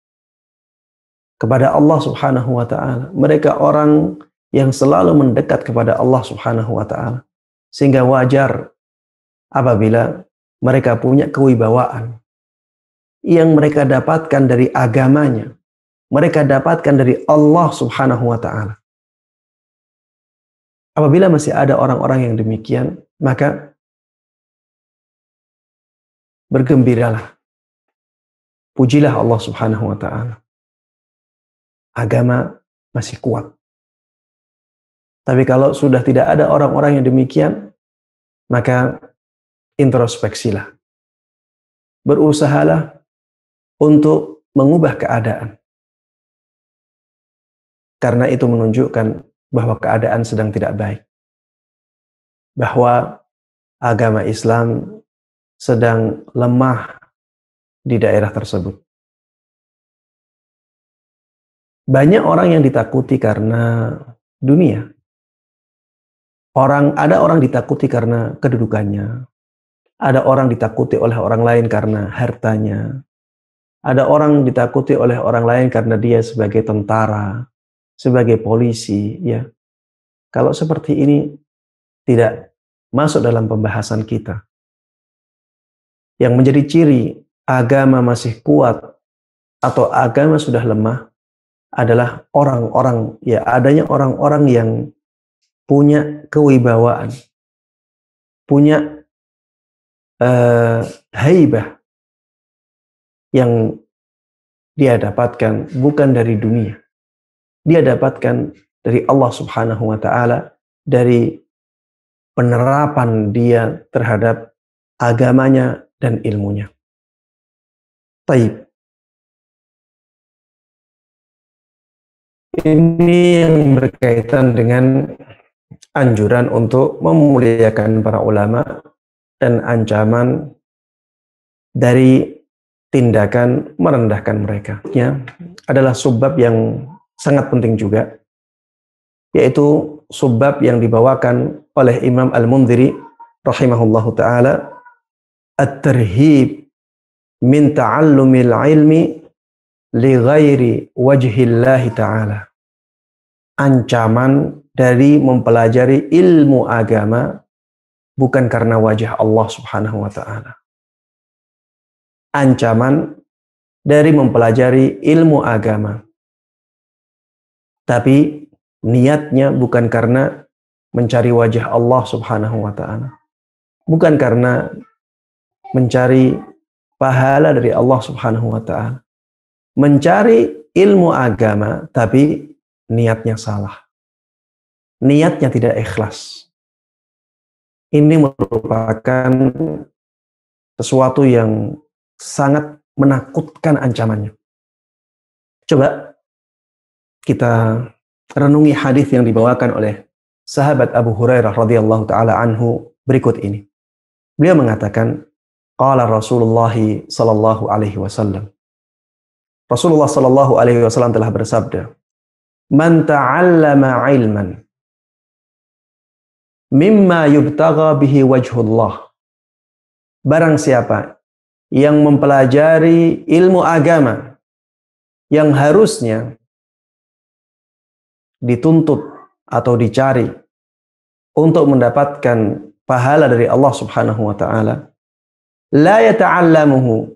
kepada Allah Subhanahu wa taala. Mereka orang yang selalu mendekat kepada Allah Subhanahu wa taala. Sehingga wajar apabila mereka punya kewibawaan yang mereka dapatkan dari agamanya, mereka dapatkan dari Allah Subhanahu wa taala. Apabila masih ada orang-orang yang demikian, maka bergembiralah. Pujilah Allah Subhanahu wa taala. Agama masih kuat. Tapi kalau sudah tidak ada orang-orang yang demikian, maka introspeksilah. Berusahalah untuk mengubah keadaan. Karena itu menunjukkan bahwa keadaan sedang tidak baik. Bahwa agama Islam sedang lemah di daerah tersebut. Banyak orang yang ditakuti karena dunia. Orang ada orang ditakuti karena kedudukannya. Ada orang ditakuti oleh orang lain karena hartanya. Ada orang ditakuti oleh orang lain karena dia sebagai tentara, sebagai polisi, ya. Kalau seperti ini tidak masuk dalam pembahasan kita. Yang menjadi ciri agama masih kuat atau agama sudah lemah adalah orang-orang ya adanya orang-orang yang punya kewibawaan, punya uh, haibah yang dia dapatkan bukan dari dunia. Dia dapatkan dari Allah Subhanahu wa taala, dari penerapan dia terhadap agamanya dan ilmunya. Taib. Ini yang berkaitan dengan anjuran untuk memuliakan para ulama dan ancaman dari tindakan merendahkan mereka ya adalah sebab yang sangat penting juga yaitu sebab yang dibawakan oleh Imam Al-Mundhiri rahimahullahu taala at-tarhib min ta'allumil ilmi li ghairi wajhillahi taala ancaman dari mempelajari ilmu agama bukan karena wajah Allah Subhanahu wa taala. Ancaman dari mempelajari ilmu agama tapi niatnya bukan karena mencari wajah Allah Subhanahu wa taala. Bukan karena mencari pahala dari Allah Subhanahu wa taala. Mencari ilmu agama tapi niatnya salah niatnya tidak ikhlas. Ini merupakan sesuatu yang sangat menakutkan ancamannya. Coba kita renungi hadis yang dibawakan oleh sahabat Abu Hurairah radhiyallahu taala anhu berikut ini. Beliau mengatakan, qala Rasulullah sallallahu alaihi wasallam. Rasulullah sallallahu alaihi wasallam telah bersabda, "Man ta'allama ilman mimma yubtaga bihi wajhullah. Barang siapa yang mempelajari ilmu agama yang harusnya dituntut atau dicari untuk mendapatkan pahala dari Allah Subhanahu wa taala. La yata'allamuhu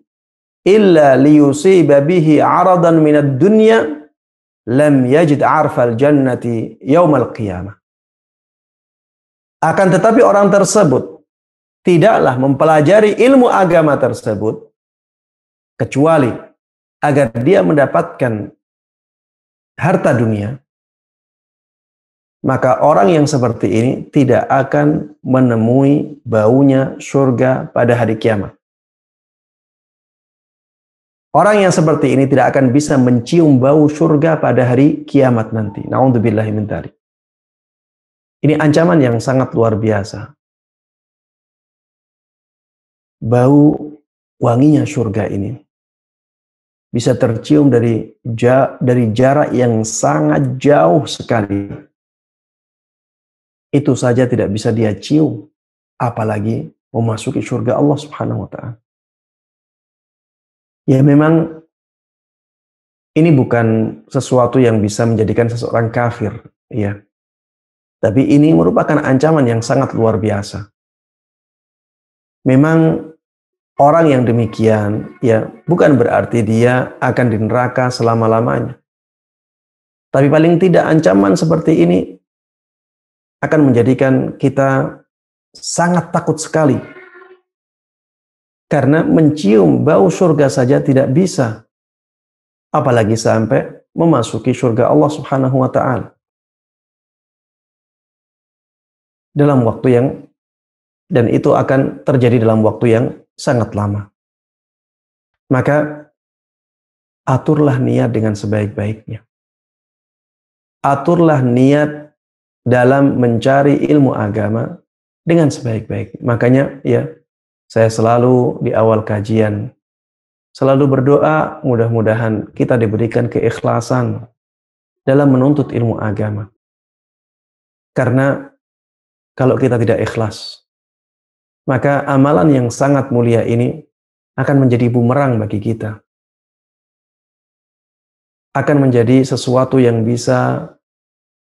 illa liyusiba bihi 'aradan minad dunya lam yajid 'arfal jannati yawmal qiyamah. Akan tetapi orang tersebut tidaklah mempelajari ilmu agama tersebut kecuali agar dia mendapatkan harta dunia. Maka orang yang seperti ini tidak akan menemui baunya surga pada hari kiamat. Orang yang seperti ini tidak akan bisa mencium bau surga pada hari kiamat nanti. Nauzubillahi ini ancaman yang sangat luar biasa. Bau wanginya surga ini bisa tercium dari dari jarak yang sangat jauh sekali. Itu saja tidak bisa dia cium, apalagi memasuki surga Allah Subhanahu wa taala. Ya memang ini bukan sesuatu yang bisa menjadikan seseorang kafir, ya. Tapi ini merupakan ancaman yang sangat luar biasa. Memang orang yang demikian ya bukan berarti dia akan di neraka selama-lamanya. Tapi paling tidak ancaman seperti ini akan menjadikan kita sangat takut sekali. Karena mencium bau surga saja tidak bisa. Apalagi sampai memasuki surga Allah Subhanahu wa taala. dalam waktu yang dan itu akan terjadi dalam waktu yang sangat lama. Maka aturlah niat dengan sebaik-baiknya. Aturlah niat dalam mencari ilmu agama dengan sebaik-baiknya. Makanya ya, saya selalu di awal kajian selalu berdoa mudah-mudahan kita diberikan keikhlasan dalam menuntut ilmu agama. Karena kalau kita tidak ikhlas. Maka amalan yang sangat mulia ini akan menjadi bumerang bagi kita. Akan menjadi sesuatu yang bisa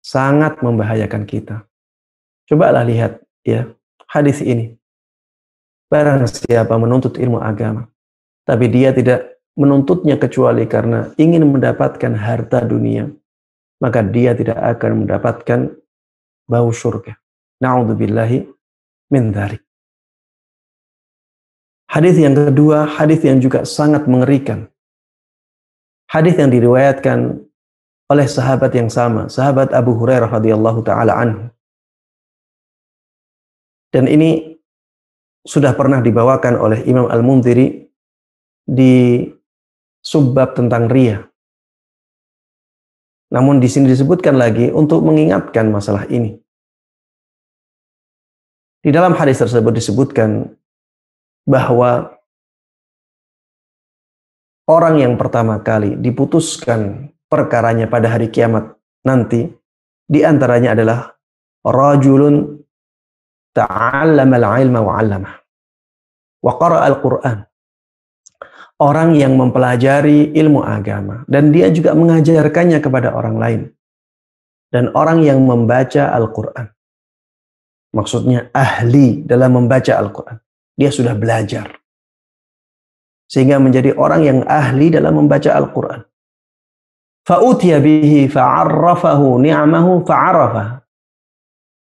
sangat membahayakan kita. Cobalah lihat ya hadis ini. Barang siapa menuntut ilmu agama, tapi dia tidak menuntutnya kecuali karena ingin mendapatkan harta dunia, maka dia tidak akan mendapatkan bau surga. Na'udzubillahi min dhalik. Hadis yang kedua, hadis yang juga sangat mengerikan. Hadis yang diriwayatkan oleh sahabat yang sama, sahabat Abu Hurairah radhiyallahu taala anhu. Dan ini sudah pernah dibawakan oleh Imam Al-Mundhiri di subbab tentang ria. Namun di sini disebutkan lagi untuk mengingatkan masalah ini. Di dalam hadis tersebut disebutkan bahwa orang yang pertama kali diputuskan perkaranya pada hari kiamat nanti di antaranya adalah rajulun ta'allamal ilma wa 'allamah wa qara'al quran Orang yang mempelajari ilmu agama dan dia juga mengajarkannya kepada orang lain. Dan orang yang membaca Al-Qur'an maksudnya ahli dalam membaca Al-Quran. Dia sudah belajar. Sehingga menjadi orang yang ahli dalam membaca Al-Quran. Fa'utiya bihi fa'arrafahu ni'amahu fa'arafa.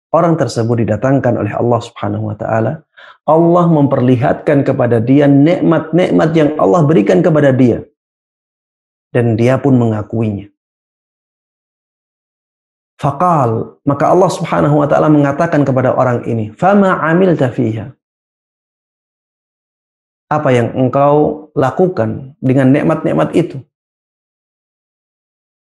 Orang tersebut didatangkan oleh Allah subhanahu wa ta'ala. Allah memperlihatkan kepada dia nikmat-nikmat yang Allah berikan kepada dia. Dan dia pun mengakuinya. Fakal maka Allah Subhanahu wa taala mengatakan kepada orang ini, "Fama amil fiha?" Apa yang engkau lakukan dengan nikmat-nikmat itu?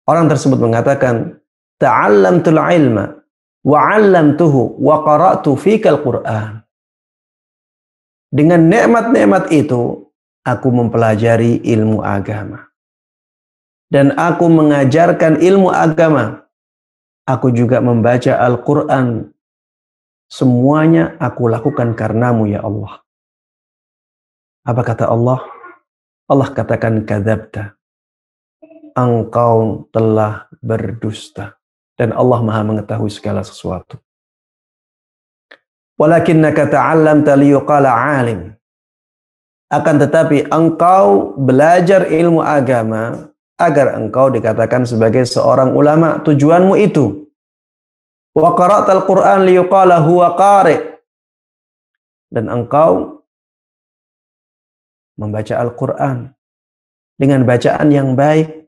Orang tersebut mengatakan, "Ta'allamtul ilma wa 'allamtuhu wa qara'tu fikal Qur'an." Dengan nikmat-nikmat itu aku mempelajari ilmu agama dan aku mengajarkan ilmu agama Aku juga membaca Al-Quran. Semuanya aku lakukan karenamu ya Allah. Apa kata Allah? Allah katakan kadabta. Engkau telah berdusta. Dan Allah maha mengetahui segala sesuatu. Walakinnaka ta'allamta liyuqala alim. Akan tetapi engkau belajar ilmu agama agar engkau dikatakan sebagai seorang ulama tujuanmu itu wa qara'tal quran liyuqala huwa qari dan engkau membaca Al-Qur'an dengan bacaan yang baik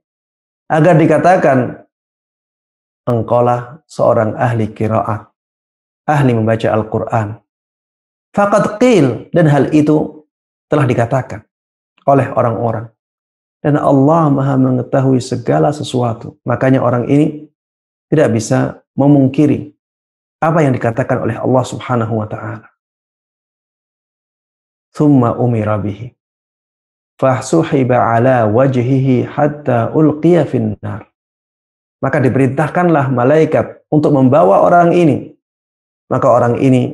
agar dikatakan engkaulah seorang ahli qiraat ahli membaca Al-Qur'an faqad qil dan hal itu telah dikatakan oleh orang-orang dan Allah maha mengetahui segala sesuatu. Makanya orang ini tidak bisa memungkiri apa yang dikatakan oleh Allah subhanahu wa ta'ala. Thumma umira bihi. Fahsuhiba ala wajhihi hatta ulqiya finnar. Maka diperintahkanlah malaikat untuk membawa orang ini. Maka orang ini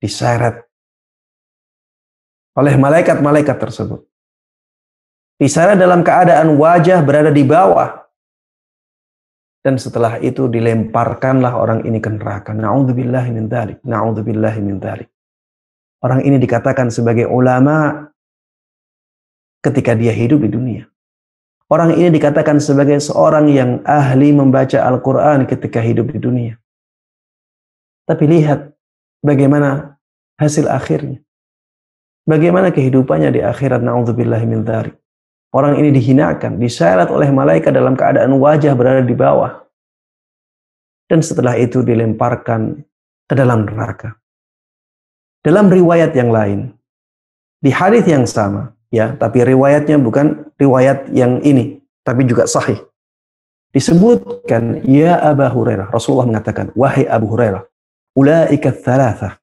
diseret oleh malaikat-malaikat tersebut sana dalam keadaan wajah berada di bawah. Dan setelah itu dilemparkanlah orang ini ke neraka. Na'udzubillah min dhalik. Na'udzubillah min dhalik. Orang ini dikatakan sebagai ulama ketika dia hidup di dunia. Orang ini dikatakan sebagai seorang yang ahli membaca Al-Quran ketika hidup di dunia. Tapi lihat bagaimana hasil akhirnya. Bagaimana kehidupannya di akhirat Na'udzubillah min dhalik. Orang ini dihinakan, diseret oleh malaikat dalam keadaan wajah berada di bawah. Dan setelah itu dilemparkan ke dalam neraka. Dalam riwayat yang lain, di hadis yang sama, ya, tapi riwayatnya bukan riwayat yang ini, tapi juga sahih. Disebutkan, ya Abu Hurairah, Rasulullah mengatakan, wahai Abu Hurairah, ulaika thalatha,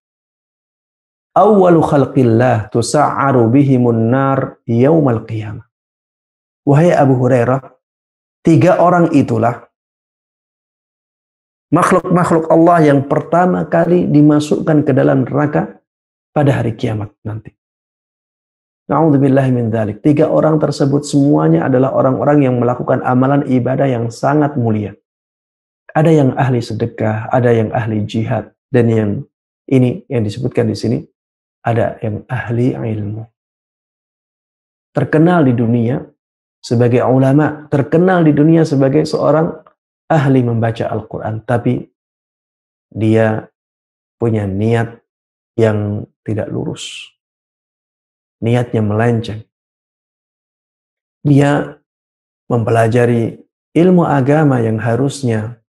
Awalu khalqillah tusa'aru bihimun nar yawmal qiyamah. Wahai Abu Hurairah, tiga orang itulah makhluk-makhluk Allah yang pertama kali dimasukkan ke dalam neraka pada hari kiamat nanti. min Tiga orang tersebut semuanya adalah orang-orang yang melakukan amalan ibadah yang sangat mulia. Ada yang ahli sedekah, ada yang ahli jihad, dan yang ini yang disebutkan di sini ada yang ahli ilmu. Terkenal di dunia sebagai ulama, terkenal di dunia sebagai seorang ahli membaca Al-Quran, tapi dia punya niat yang tidak lurus. Niatnya melenceng. Dia mempelajari ilmu agama yang harusnya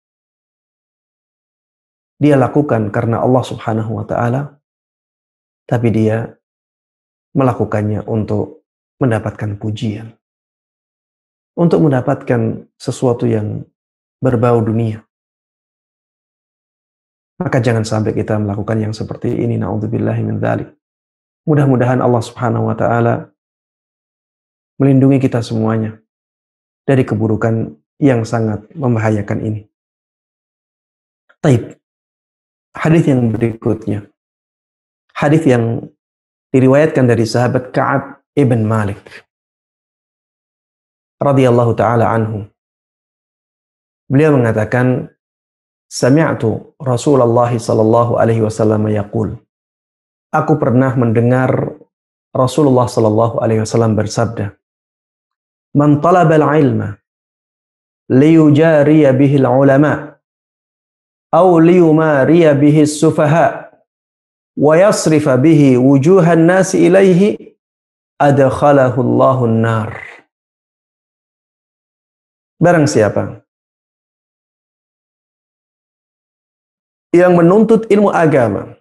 dia lakukan karena Allah Subhanahu wa taala tapi dia melakukannya untuk mendapatkan pujian untuk mendapatkan sesuatu yang berbau dunia. Maka jangan sampai kita melakukan yang seperti ini. Naudzubillahi Mudah-mudahan Allah Subhanahu wa taala melindungi kita semuanya dari keburukan yang sangat membahayakan ini. Taib. Hadis yang berikutnya. Hadis yang diriwayatkan dari sahabat Ka'ab ibn Malik radhiyallahu taala anhu. Beliau mengatakan, "Sami'tu Rasulullah sallallahu alaihi wasallam yaqul." Aku pernah mendengar Rasulullah sallallahu alaihi wasallam bersabda, "Man talaba al-ilma liyujariya bihi al-ulama aw liyumariya bihi as-sufaha wa yasrifa bihi wujuhan nasi ilaihi adkhalahu Allahu an-nar." Barang siapa yang menuntut ilmu agama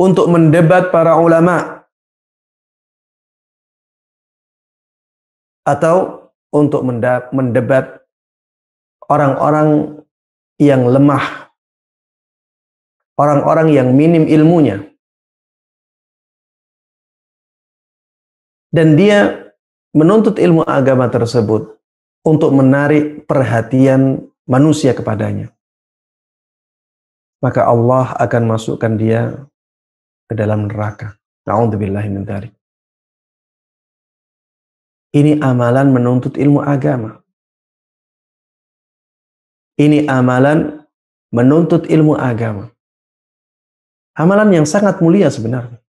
untuk mendebat para ulama atau untuk mendebat orang-orang yang lemah, orang-orang yang minim ilmunya, dan dia menuntut ilmu agama tersebut untuk menarik perhatian manusia kepadanya. Maka Allah akan masukkan dia ke dalam neraka. Na'udzubillahimin Ini amalan menuntut ilmu agama. Ini amalan menuntut ilmu agama. Amalan yang sangat mulia sebenarnya.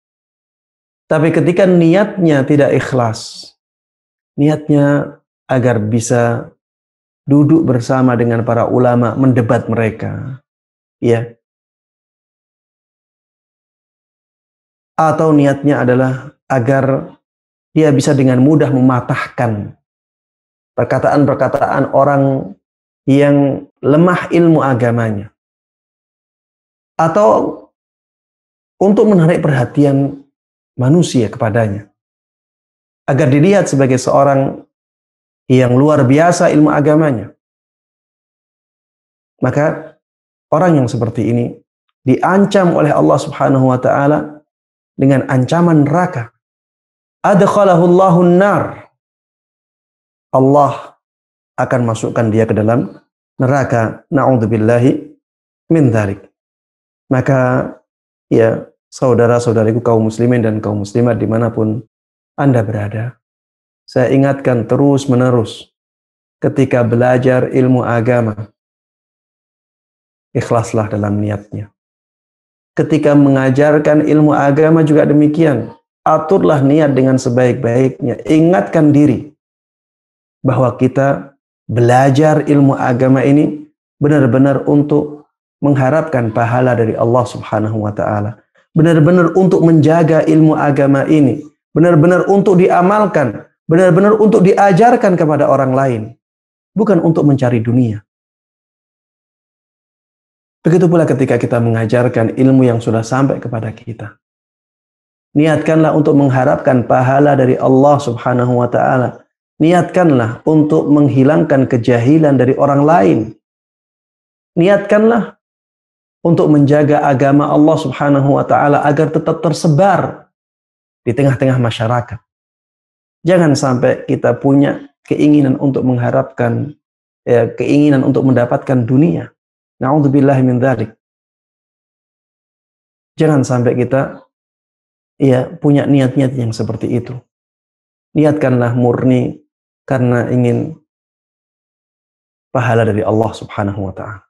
Tapi ketika niatnya tidak ikhlas, niatnya agar bisa duduk bersama dengan para ulama mendebat mereka ya atau niatnya adalah agar dia bisa dengan mudah mematahkan perkataan-perkataan orang yang lemah ilmu agamanya atau untuk menarik perhatian manusia kepadanya agar dilihat sebagai seorang yang luar biasa ilmu agamanya. Maka orang yang seperti ini diancam oleh Allah Subhanahu wa taala dengan ancaman neraka. Adkhalahullahu nar. Allah akan masukkan dia ke dalam neraka. Nauzubillahi min dzalik. Maka ya saudara-saudariku kaum muslimin dan kaum muslimat dimanapun anda berada. Saya ingatkan terus-menerus ketika belajar ilmu agama, ikhlaslah dalam niatnya. Ketika mengajarkan ilmu agama juga demikian, aturlah niat dengan sebaik-baiknya. Ingatkan diri bahwa kita belajar ilmu agama ini benar-benar untuk mengharapkan pahala dari Allah Subhanahu wa taala. Benar-benar untuk menjaga ilmu agama ini benar-benar untuk diamalkan, benar-benar untuk diajarkan kepada orang lain, bukan untuk mencari dunia. Begitu pula ketika kita mengajarkan ilmu yang sudah sampai kepada kita. Niatkanlah untuk mengharapkan pahala dari Allah Subhanahu wa taala. Niatkanlah untuk menghilangkan kejahilan dari orang lain. Niatkanlah untuk menjaga agama Allah Subhanahu wa taala agar tetap tersebar di tengah-tengah masyarakat. Jangan sampai kita punya keinginan untuk mengharapkan ya, keinginan untuk mendapatkan dunia. Nauzubillah min dzalik. Jangan sampai kita ya punya niat-niat yang seperti itu. Niatkanlah murni karena ingin pahala dari Allah Subhanahu wa taala.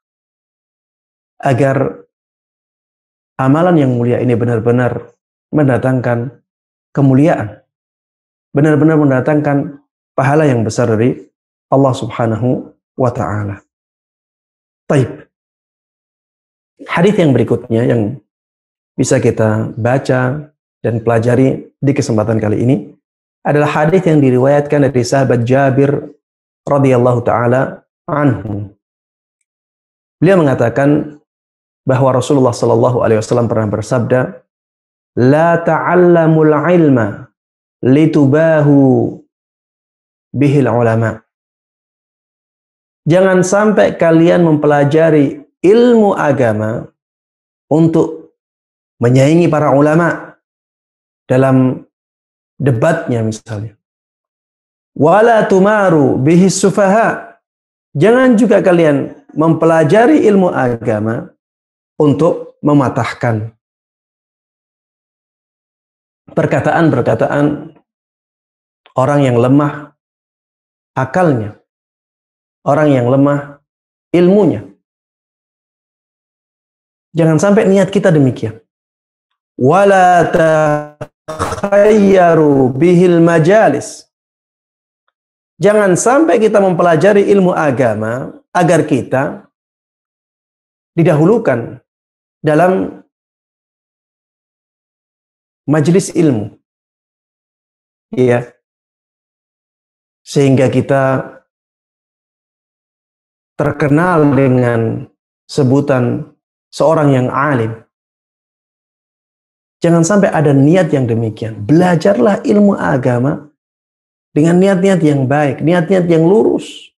Agar amalan yang mulia ini benar-benar mendatangkan kemuliaan. Benar-benar mendatangkan pahala yang besar dari Allah Subhanahu wa taala. Taib. Hadis yang berikutnya yang bisa kita baca dan pelajari di kesempatan kali ini adalah hadis yang diriwayatkan dari sahabat Jabir radhiyallahu taala anhu. Beliau mengatakan bahwa Rasulullah Shallallahu alaihi wasallam pernah bersabda, la ta'allamul ilma litubahu bihil ulama. Jangan sampai kalian mempelajari ilmu agama untuk menyaingi para ulama dalam debatnya misalnya. Wala tumaru bihi sufaha. Jangan juga kalian mempelajari ilmu agama untuk mematahkan perkataan-perkataan orang yang lemah akalnya, orang yang lemah ilmunya. Jangan sampai niat kita demikian. Wala takhayyaru bihil majalis. Jangan sampai kita mempelajari ilmu agama agar kita didahulukan dalam majelis ilmu. Ya. Sehingga kita terkenal dengan sebutan seorang yang alim. Jangan sampai ada niat yang demikian. Belajarlah ilmu agama dengan niat-niat yang baik, niat-niat yang lurus.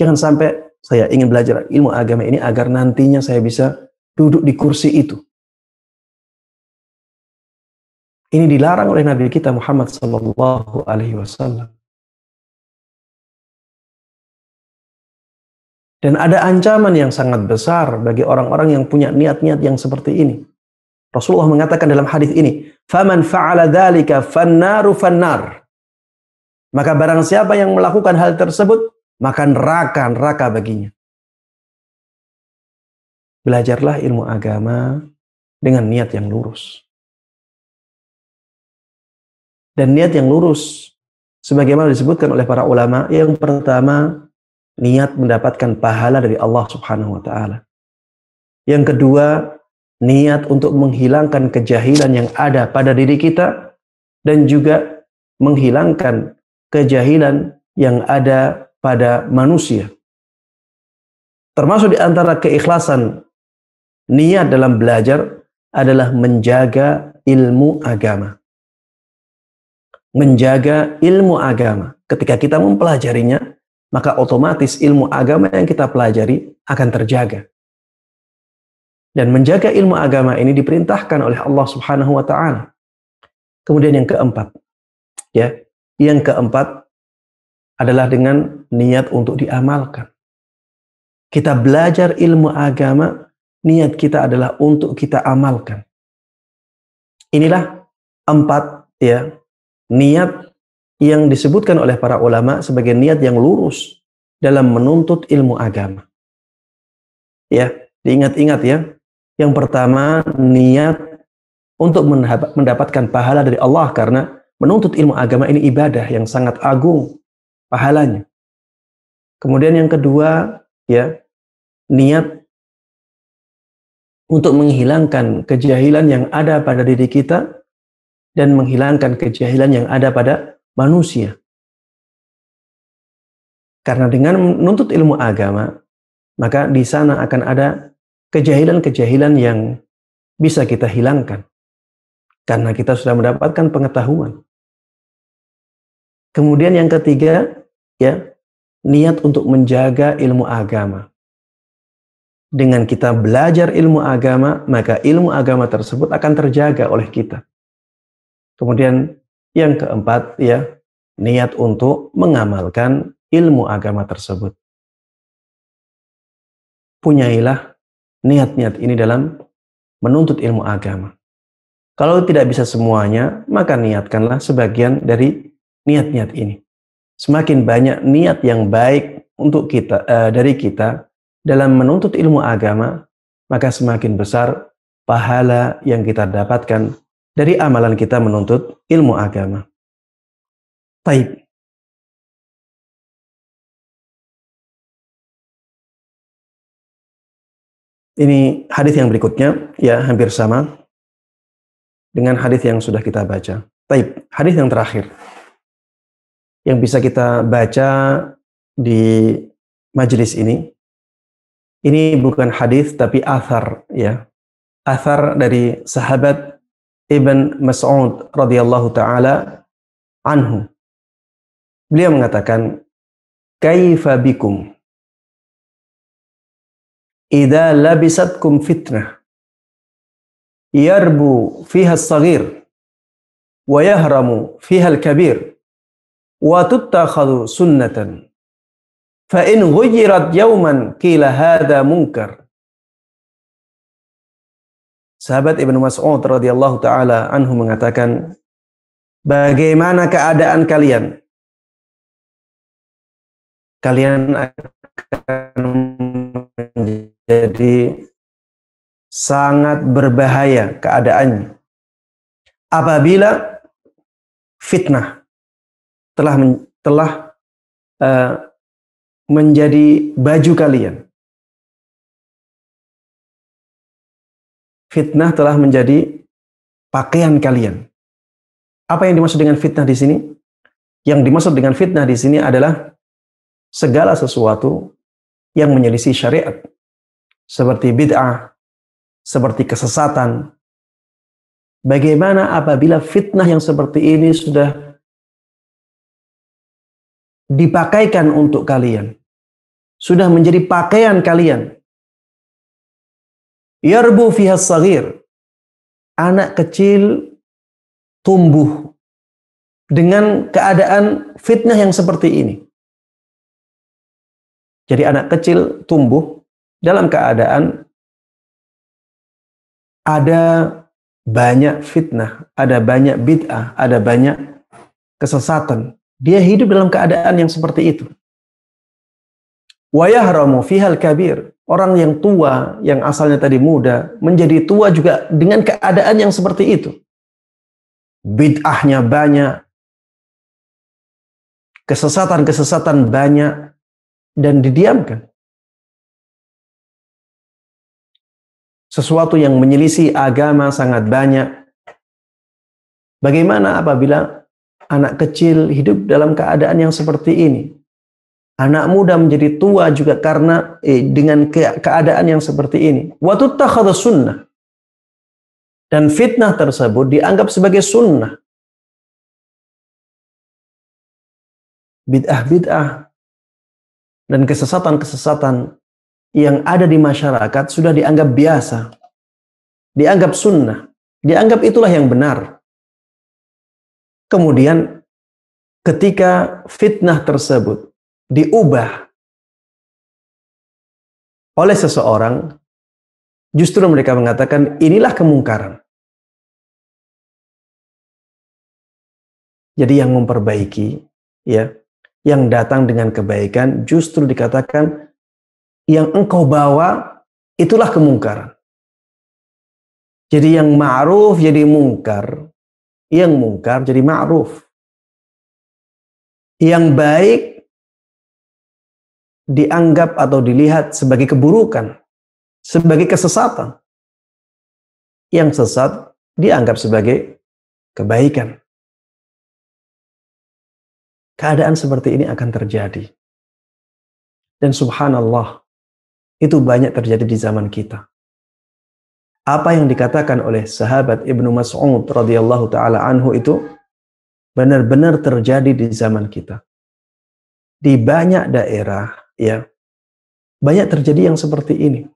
Jangan sampai saya ingin belajar ilmu agama ini agar nantinya saya bisa duduk di kursi itu. Ini dilarang oleh Nabi kita Muhammad Sallallahu Alaihi Wasallam. Dan ada ancaman yang sangat besar bagi orang-orang yang punya niat-niat yang seperti ini. Rasulullah mengatakan dalam hadis ini, "Faman fa'ala dzalika fannaru fannar." Maka barang siapa yang melakukan hal tersebut, maka neraka neraka baginya. Belajarlah ilmu agama dengan niat yang lurus dan niat yang lurus. Sebagaimana disebutkan oleh para ulama, yang pertama niat mendapatkan pahala dari Allah Subhanahu wa taala. Yang kedua, niat untuk menghilangkan kejahilan yang ada pada diri kita dan juga menghilangkan kejahilan yang ada pada manusia. Termasuk di antara keikhlasan niat dalam belajar adalah menjaga ilmu agama menjaga ilmu agama. Ketika kita mempelajarinya, maka otomatis ilmu agama yang kita pelajari akan terjaga. Dan menjaga ilmu agama ini diperintahkan oleh Allah Subhanahu wa taala. Kemudian yang keempat, ya, yang keempat adalah dengan niat untuk diamalkan. Kita belajar ilmu agama, niat kita adalah untuk kita amalkan. Inilah empat ya niat yang disebutkan oleh para ulama sebagai niat yang lurus dalam menuntut ilmu agama. Ya, diingat-ingat ya. Yang pertama, niat untuk mendapatkan pahala dari Allah karena menuntut ilmu agama ini ibadah yang sangat agung pahalanya. Kemudian yang kedua, ya, niat untuk menghilangkan kejahilan yang ada pada diri kita dan menghilangkan kejahilan yang ada pada manusia. Karena dengan menuntut ilmu agama, maka di sana akan ada kejahilan-kejahilan yang bisa kita hilangkan. Karena kita sudah mendapatkan pengetahuan. Kemudian yang ketiga, ya, niat untuk menjaga ilmu agama. Dengan kita belajar ilmu agama, maka ilmu agama tersebut akan terjaga oleh kita. Kemudian yang keempat ya, niat untuk mengamalkan ilmu agama tersebut. Punyailah niat-niat ini dalam menuntut ilmu agama. Kalau tidak bisa semuanya, maka niatkanlah sebagian dari niat-niat ini. Semakin banyak niat yang baik untuk kita eh, dari kita dalam menuntut ilmu agama, maka semakin besar pahala yang kita dapatkan dari amalan kita menuntut ilmu agama. Taib. Ini hadis yang berikutnya, ya hampir sama dengan hadis yang sudah kita baca. Taib, hadis yang terakhir yang bisa kita baca di majelis ini. Ini bukan hadis tapi athar ya. Athar dari sahabat Ibn Mas'ud radhiyallahu taala anhu. Beliau mengatakan, "Kaifa bikum idza labisatkum fitnah yarbu fiha as-saghir wa yahramu fiha al-kabir wa tuttakhadhu sunnatan fa in ghayyirat yawman qila hadha munkar." Sahabat Ibnu Mas'ud radhiyallahu taala anhu mengatakan, "Bagaimana keadaan kalian? Kalian akan menjadi sangat berbahaya keadaannya apabila fitnah telah men, telah uh, menjadi baju kalian." fitnah telah menjadi pakaian kalian. Apa yang dimaksud dengan fitnah di sini? Yang dimaksud dengan fitnah di sini adalah segala sesuatu yang menyelisih syariat, seperti bid'ah, seperti kesesatan. Bagaimana apabila fitnah yang seperti ini sudah dipakaikan untuk kalian, sudah menjadi pakaian kalian, Yarbu fiha sagir. Anak kecil tumbuh dengan keadaan fitnah yang seperti ini. Jadi anak kecil tumbuh dalam keadaan ada banyak fitnah, ada banyak bid'ah, ada banyak kesesatan. Dia hidup dalam keadaan yang seperti itu. Wayahramu fihal kabir orang yang tua yang asalnya tadi muda menjadi tua juga dengan keadaan yang seperti itu. Bid'ahnya banyak, kesesatan-kesesatan banyak dan didiamkan. Sesuatu yang menyelisih agama sangat banyak. Bagaimana apabila anak kecil hidup dalam keadaan yang seperti ini? anak muda menjadi tua juga karena eh, dengan ke keadaan yang seperti ini. Waktu ada sunnah. Dan fitnah tersebut dianggap sebagai sunnah. Bid'ah-bid'ah dan kesesatan-kesesatan yang ada di masyarakat sudah dianggap biasa. Dianggap sunnah. Dianggap itulah yang benar. Kemudian ketika fitnah tersebut diubah oleh seseorang, justru mereka mengatakan inilah kemungkaran. Jadi yang memperbaiki, ya, yang datang dengan kebaikan justru dikatakan yang engkau bawa itulah kemungkaran. Jadi yang ma'ruf jadi mungkar, yang mungkar jadi ma'ruf. Yang baik dianggap atau dilihat sebagai keburukan, sebagai kesesatan. Yang sesat dianggap sebagai kebaikan. Keadaan seperti ini akan terjadi. Dan subhanallah, itu banyak terjadi di zaman kita. Apa yang dikatakan oleh sahabat Ibnu Mas'ud radhiyallahu taala anhu itu benar-benar terjadi di zaman kita. Di banyak daerah ya banyak terjadi yang seperti ini.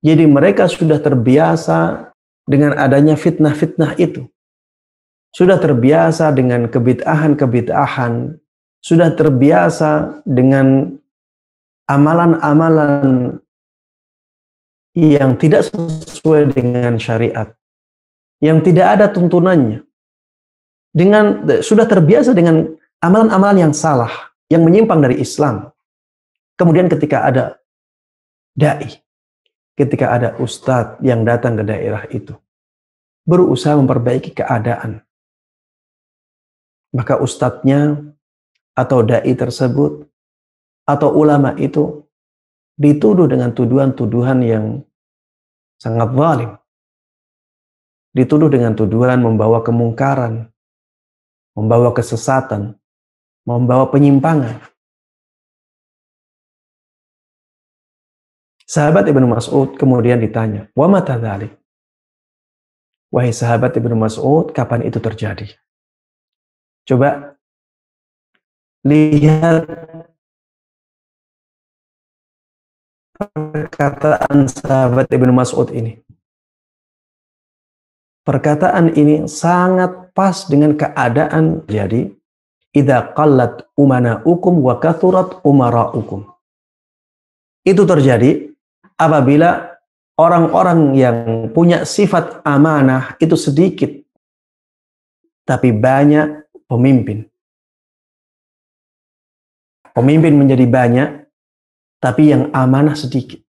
Jadi mereka sudah terbiasa dengan adanya fitnah-fitnah itu. Sudah terbiasa dengan kebitahan-kebitahan, sudah terbiasa dengan amalan-amalan yang tidak sesuai dengan syariat, yang tidak ada tuntunannya. Dengan sudah terbiasa dengan amalan-amalan yang salah, yang menyimpang dari Islam. Kemudian ketika ada dai, ketika ada ustadz yang datang ke daerah itu, berusaha memperbaiki keadaan. Maka ustadznya atau dai tersebut atau ulama itu dituduh dengan tuduhan-tuduhan yang sangat zalim. Dituduh dengan tuduhan membawa kemungkaran, membawa kesesatan, membawa penyimpangan. Sahabat Ibnu Mas'ud kemudian ditanya, "Wa mata dhalik? Wahai sahabat Ibnu Mas'ud, kapan itu terjadi? Coba lihat perkataan sahabat Ibnu Mas'ud ini. Perkataan ini sangat pas dengan keadaan jadi idza qallat umanaukum wa kathurat umaraukum. Itu terjadi apabila orang-orang yang punya sifat amanah itu sedikit, tapi banyak pemimpin. Pemimpin menjadi banyak, tapi yang amanah sedikit.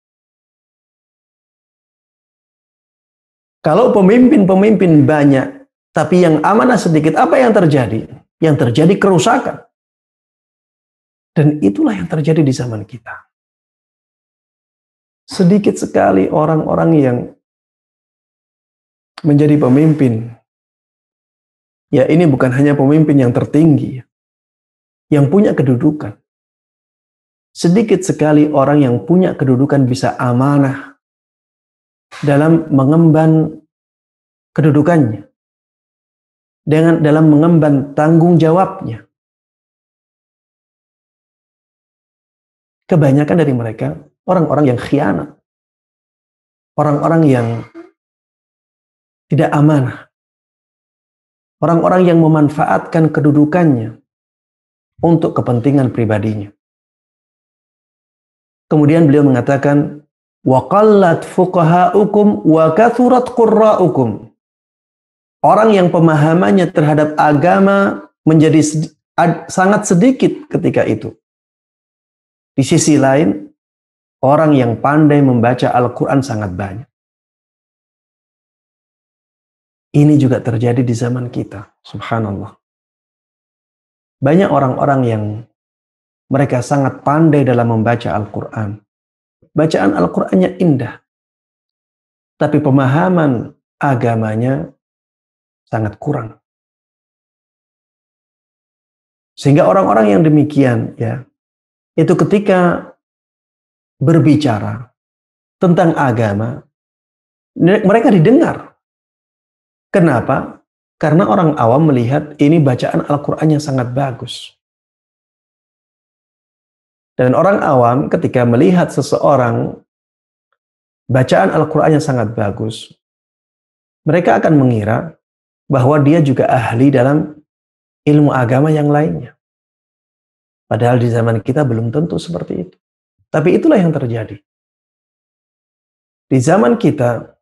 Kalau pemimpin-pemimpin banyak, tapi yang amanah sedikit, apa yang terjadi? Yang terjadi kerusakan. Dan itulah yang terjadi di zaman kita sedikit sekali orang-orang yang menjadi pemimpin. Ya, ini bukan hanya pemimpin yang tertinggi, yang punya kedudukan. Sedikit sekali orang yang punya kedudukan bisa amanah dalam mengemban kedudukannya, dengan dalam mengemban tanggung jawabnya. Kebanyakan dari mereka Orang-orang yang khianat. Orang-orang yang tidak amanah. Orang-orang yang memanfaatkan kedudukannya untuk kepentingan pribadinya. Kemudian beliau mengatakan, وَقَلَّتْ فُقَهَاءُكُمْ وَكَثُرَتْ قُرَّاءُكُمْ Orang yang pemahamannya terhadap agama menjadi sangat sedikit ketika itu. Di sisi lain, Orang yang pandai membaca Al-Quran sangat banyak. Ini juga terjadi di zaman kita, subhanallah. Banyak orang-orang yang mereka sangat pandai dalam membaca Al-Quran. Bacaan Al-Qurannya indah. Tapi pemahaman agamanya sangat kurang. Sehingga orang-orang yang demikian ya, itu ketika berbicara tentang agama, mereka didengar. Kenapa? Karena orang awam melihat ini bacaan Al-Quran yang sangat bagus. Dan orang awam ketika melihat seseorang bacaan Al-Quran yang sangat bagus, mereka akan mengira bahwa dia juga ahli dalam ilmu agama yang lainnya. Padahal di zaman kita belum tentu seperti itu. Tapi itulah yang terjadi. Di zaman kita,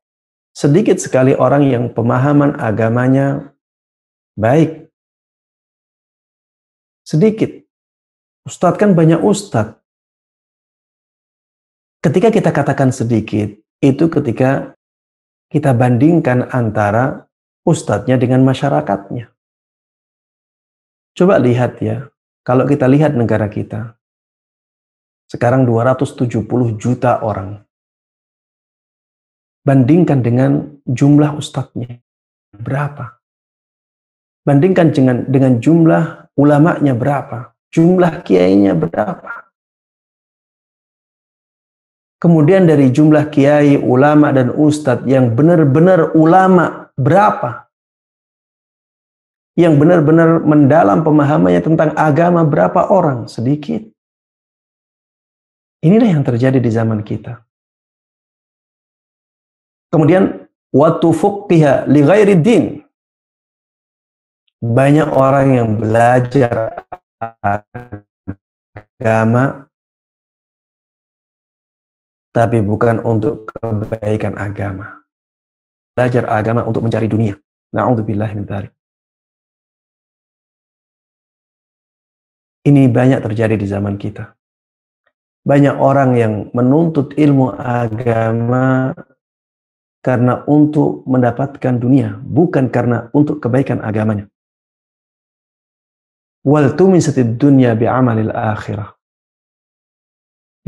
sedikit sekali orang yang pemahaman agamanya baik. Sedikit. Ustadz kan banyak ustadz. Ketika kita katakan sedikit, itu ketika kita bandingkan antara ustadznya dengan masyarakatnya. Coba lihat ya, kalau kita lihat negara kita, sekarang 270 juta orang. Bandingkan dengan jumlah ustadznya. Berapa? Bandingkan dengan, dengan jumlah ulamanya berapa? Jumlah kiainya berapa? Kemudian dari jumlah kiai, ulama, dan ustadz yang benar-benar ulama berapa? Yang benar-benar mendalam pemahamannya tentang agama berapa orang? Sedikit. Inilah yang terjadi di zaman kita. Kemudian waktu fuqqiha li din. Banyak orang yang belajar agama tapi bukan untuk kebaikan agama. Belajar agama untuk mencari dunia. Na'udzubillah min dzalik. Ini banyak terjadi di zaman kita. Banyak orang yang menuntut ilmu agama karena untuk mendapatkan dunia, bukan karena untuk kebaikan agamanya. Wal dunya bi amalil akhirah.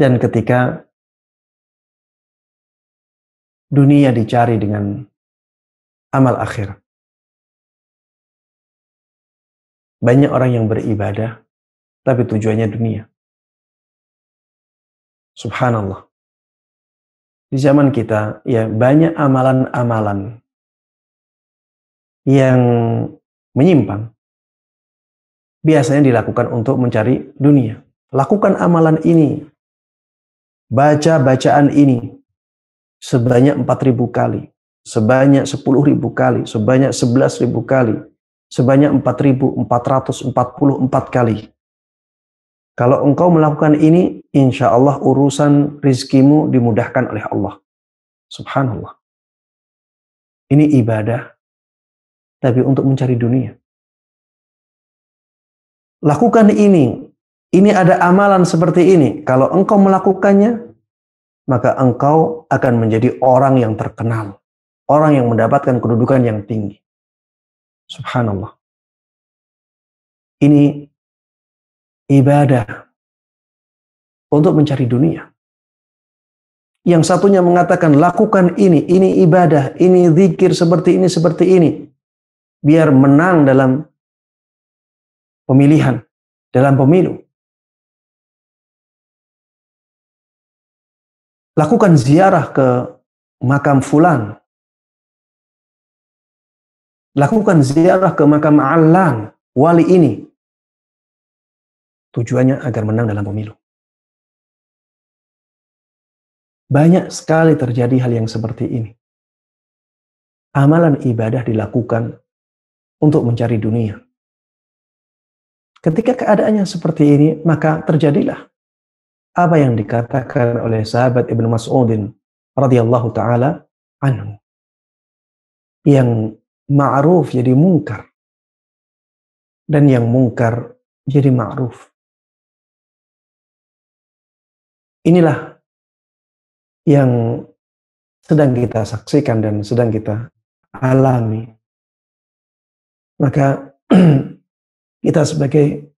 Dan ketika dunia dicari dengan amal akhir. Banyak orang yang beribadah, tapi tujuannya dunia. Subhanallah. Di zaman kita ya banyak amalan-amalan yang menyimpang biasanya dilakukan untuk mencari dunia. Lakukan amalan ini. Baca bacaan ini sebanyak 4000 kali, sebanyak 10000 kali, sebanyak 11000 kali, sebanyak 4444 kali. Kalau engkau melakukan ini, insya Allah urusan rizkimu dimudahkan oleh Allah. Subhanallah. Ini ibadah, tapi untuk mencari dunia. Lakukan ini. Ini ada amalan seperti ini. Kalau engkau melakukannya, maka engkau akan menjadi orang yang terkenal. Orang yang mendapatkan kedudukan yang tinggi. Subhanallah. Ini ibadah untuk mencari dunia. Yang satunya mengatakan lakukan ini, ini ibadah, ini zikir seperti ini, seperti ini. Biar menang dalam pemilihan, dalam pemilu. Lakukan ziarah ke makam fulan. Lakukan ziarah ke makam Alan, wali ini, Tujuannya agar menang dalam pemilu. Banyak sekali terjadi hal yang seperti ini. Amalan ibadah dilakukan untuk mencari dunia. Ketika keadaannya seperti ini, maka terjadilah apa yang dikatakan oleh sahabat Ibnu Mas'udin radhiyallahu taala anhu. Yang ma'ruf jadi mungkar dan yang mungkar jadi ma'ruf. Inilah yang sedang kita saksikan dan sedang kita alami. Maka kita sebagai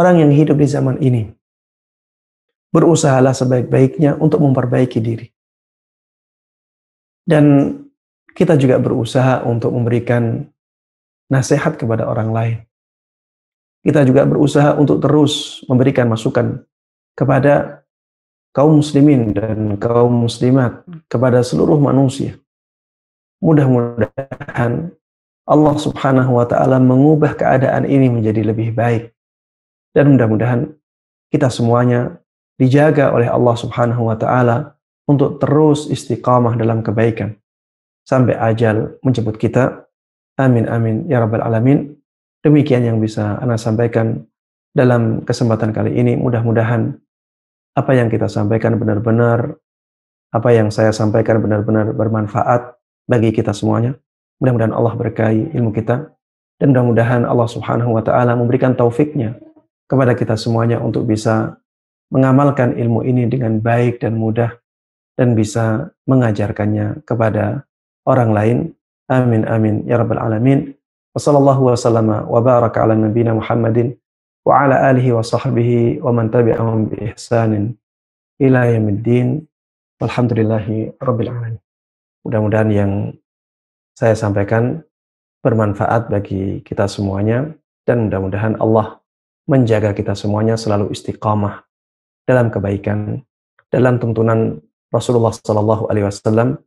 orang yang hidup di zaman ini, berusahalah sebaik-baiknya untuk memperbaiki diri. Dan kita juga berusaha untuk memberikan nasihat kepada orang lain. Kita juga berusaha untuk terus memberikan masukan kepada kaum muslimin dan kaum muslimat kepada seluruh manusia. Mudah-mudahan Allah Subhanahu wa taala mengubah keadaan ini menjadi lebih baik. Dan mudah-mudahan kita semuanya dijaga oleh Allah Subhanahu wa taala untuk terus istiqamah dalam kebaikan sampai ajal menjemput kita. Amin amin ya rabbal alamin. Demikian yang bisa Ana sampaikan dalam kesempatan kali ini. Mudah-mudahan apa yang kita sampaikan benar-benar, apa yang saya sampaikan benar-benar bermanfaat bagi kita semuanya. Mudah-mudahan Allah berkahi ilmu kita dan mudah-mudahan Allah Subhanahu wa taala memberikan taufiknya kepada kita semuanya untuk bisa mengamalkan ilmu ini dengan baik dan mudah dan bisa mengajarkannya kepada orang lain. Amin amin ya rabbal alamin. Wassallallahu wasallama wa baraka ala nabiyyina Muhammadin wa ala alihi wa sahbihi wa man tabi'ahum bi ihsanin ila yaumiddin. Walhamdulillahi rabbil alamin. Mudah-mudahan yang saya sampaikan bermanfaat bagi kita semuanya dan mudah-mudahan Allah menjaga kita semuanya selalu istiqamah dalam kebaikan, dalam tuntunan Rasulullah Shallallahu Alaihi Wasallam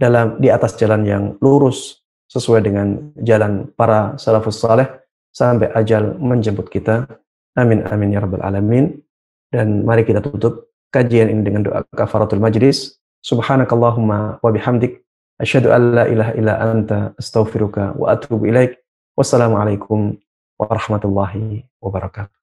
dalam di atas jalan yang lurus sesuai dengan jalan para salafus saleh sampai ajal menjemput kita. Amin amin ya rabbal alamin. Dan mari kita tutup kajian ini dengan doa kafaratul majlis. Subhanakallahumma wa bihamdik asyhadu an la ilaha illa anta astaghfiruka wa atubu ilaik. Wassalamualaikum warahmatullahi wabarakatuh.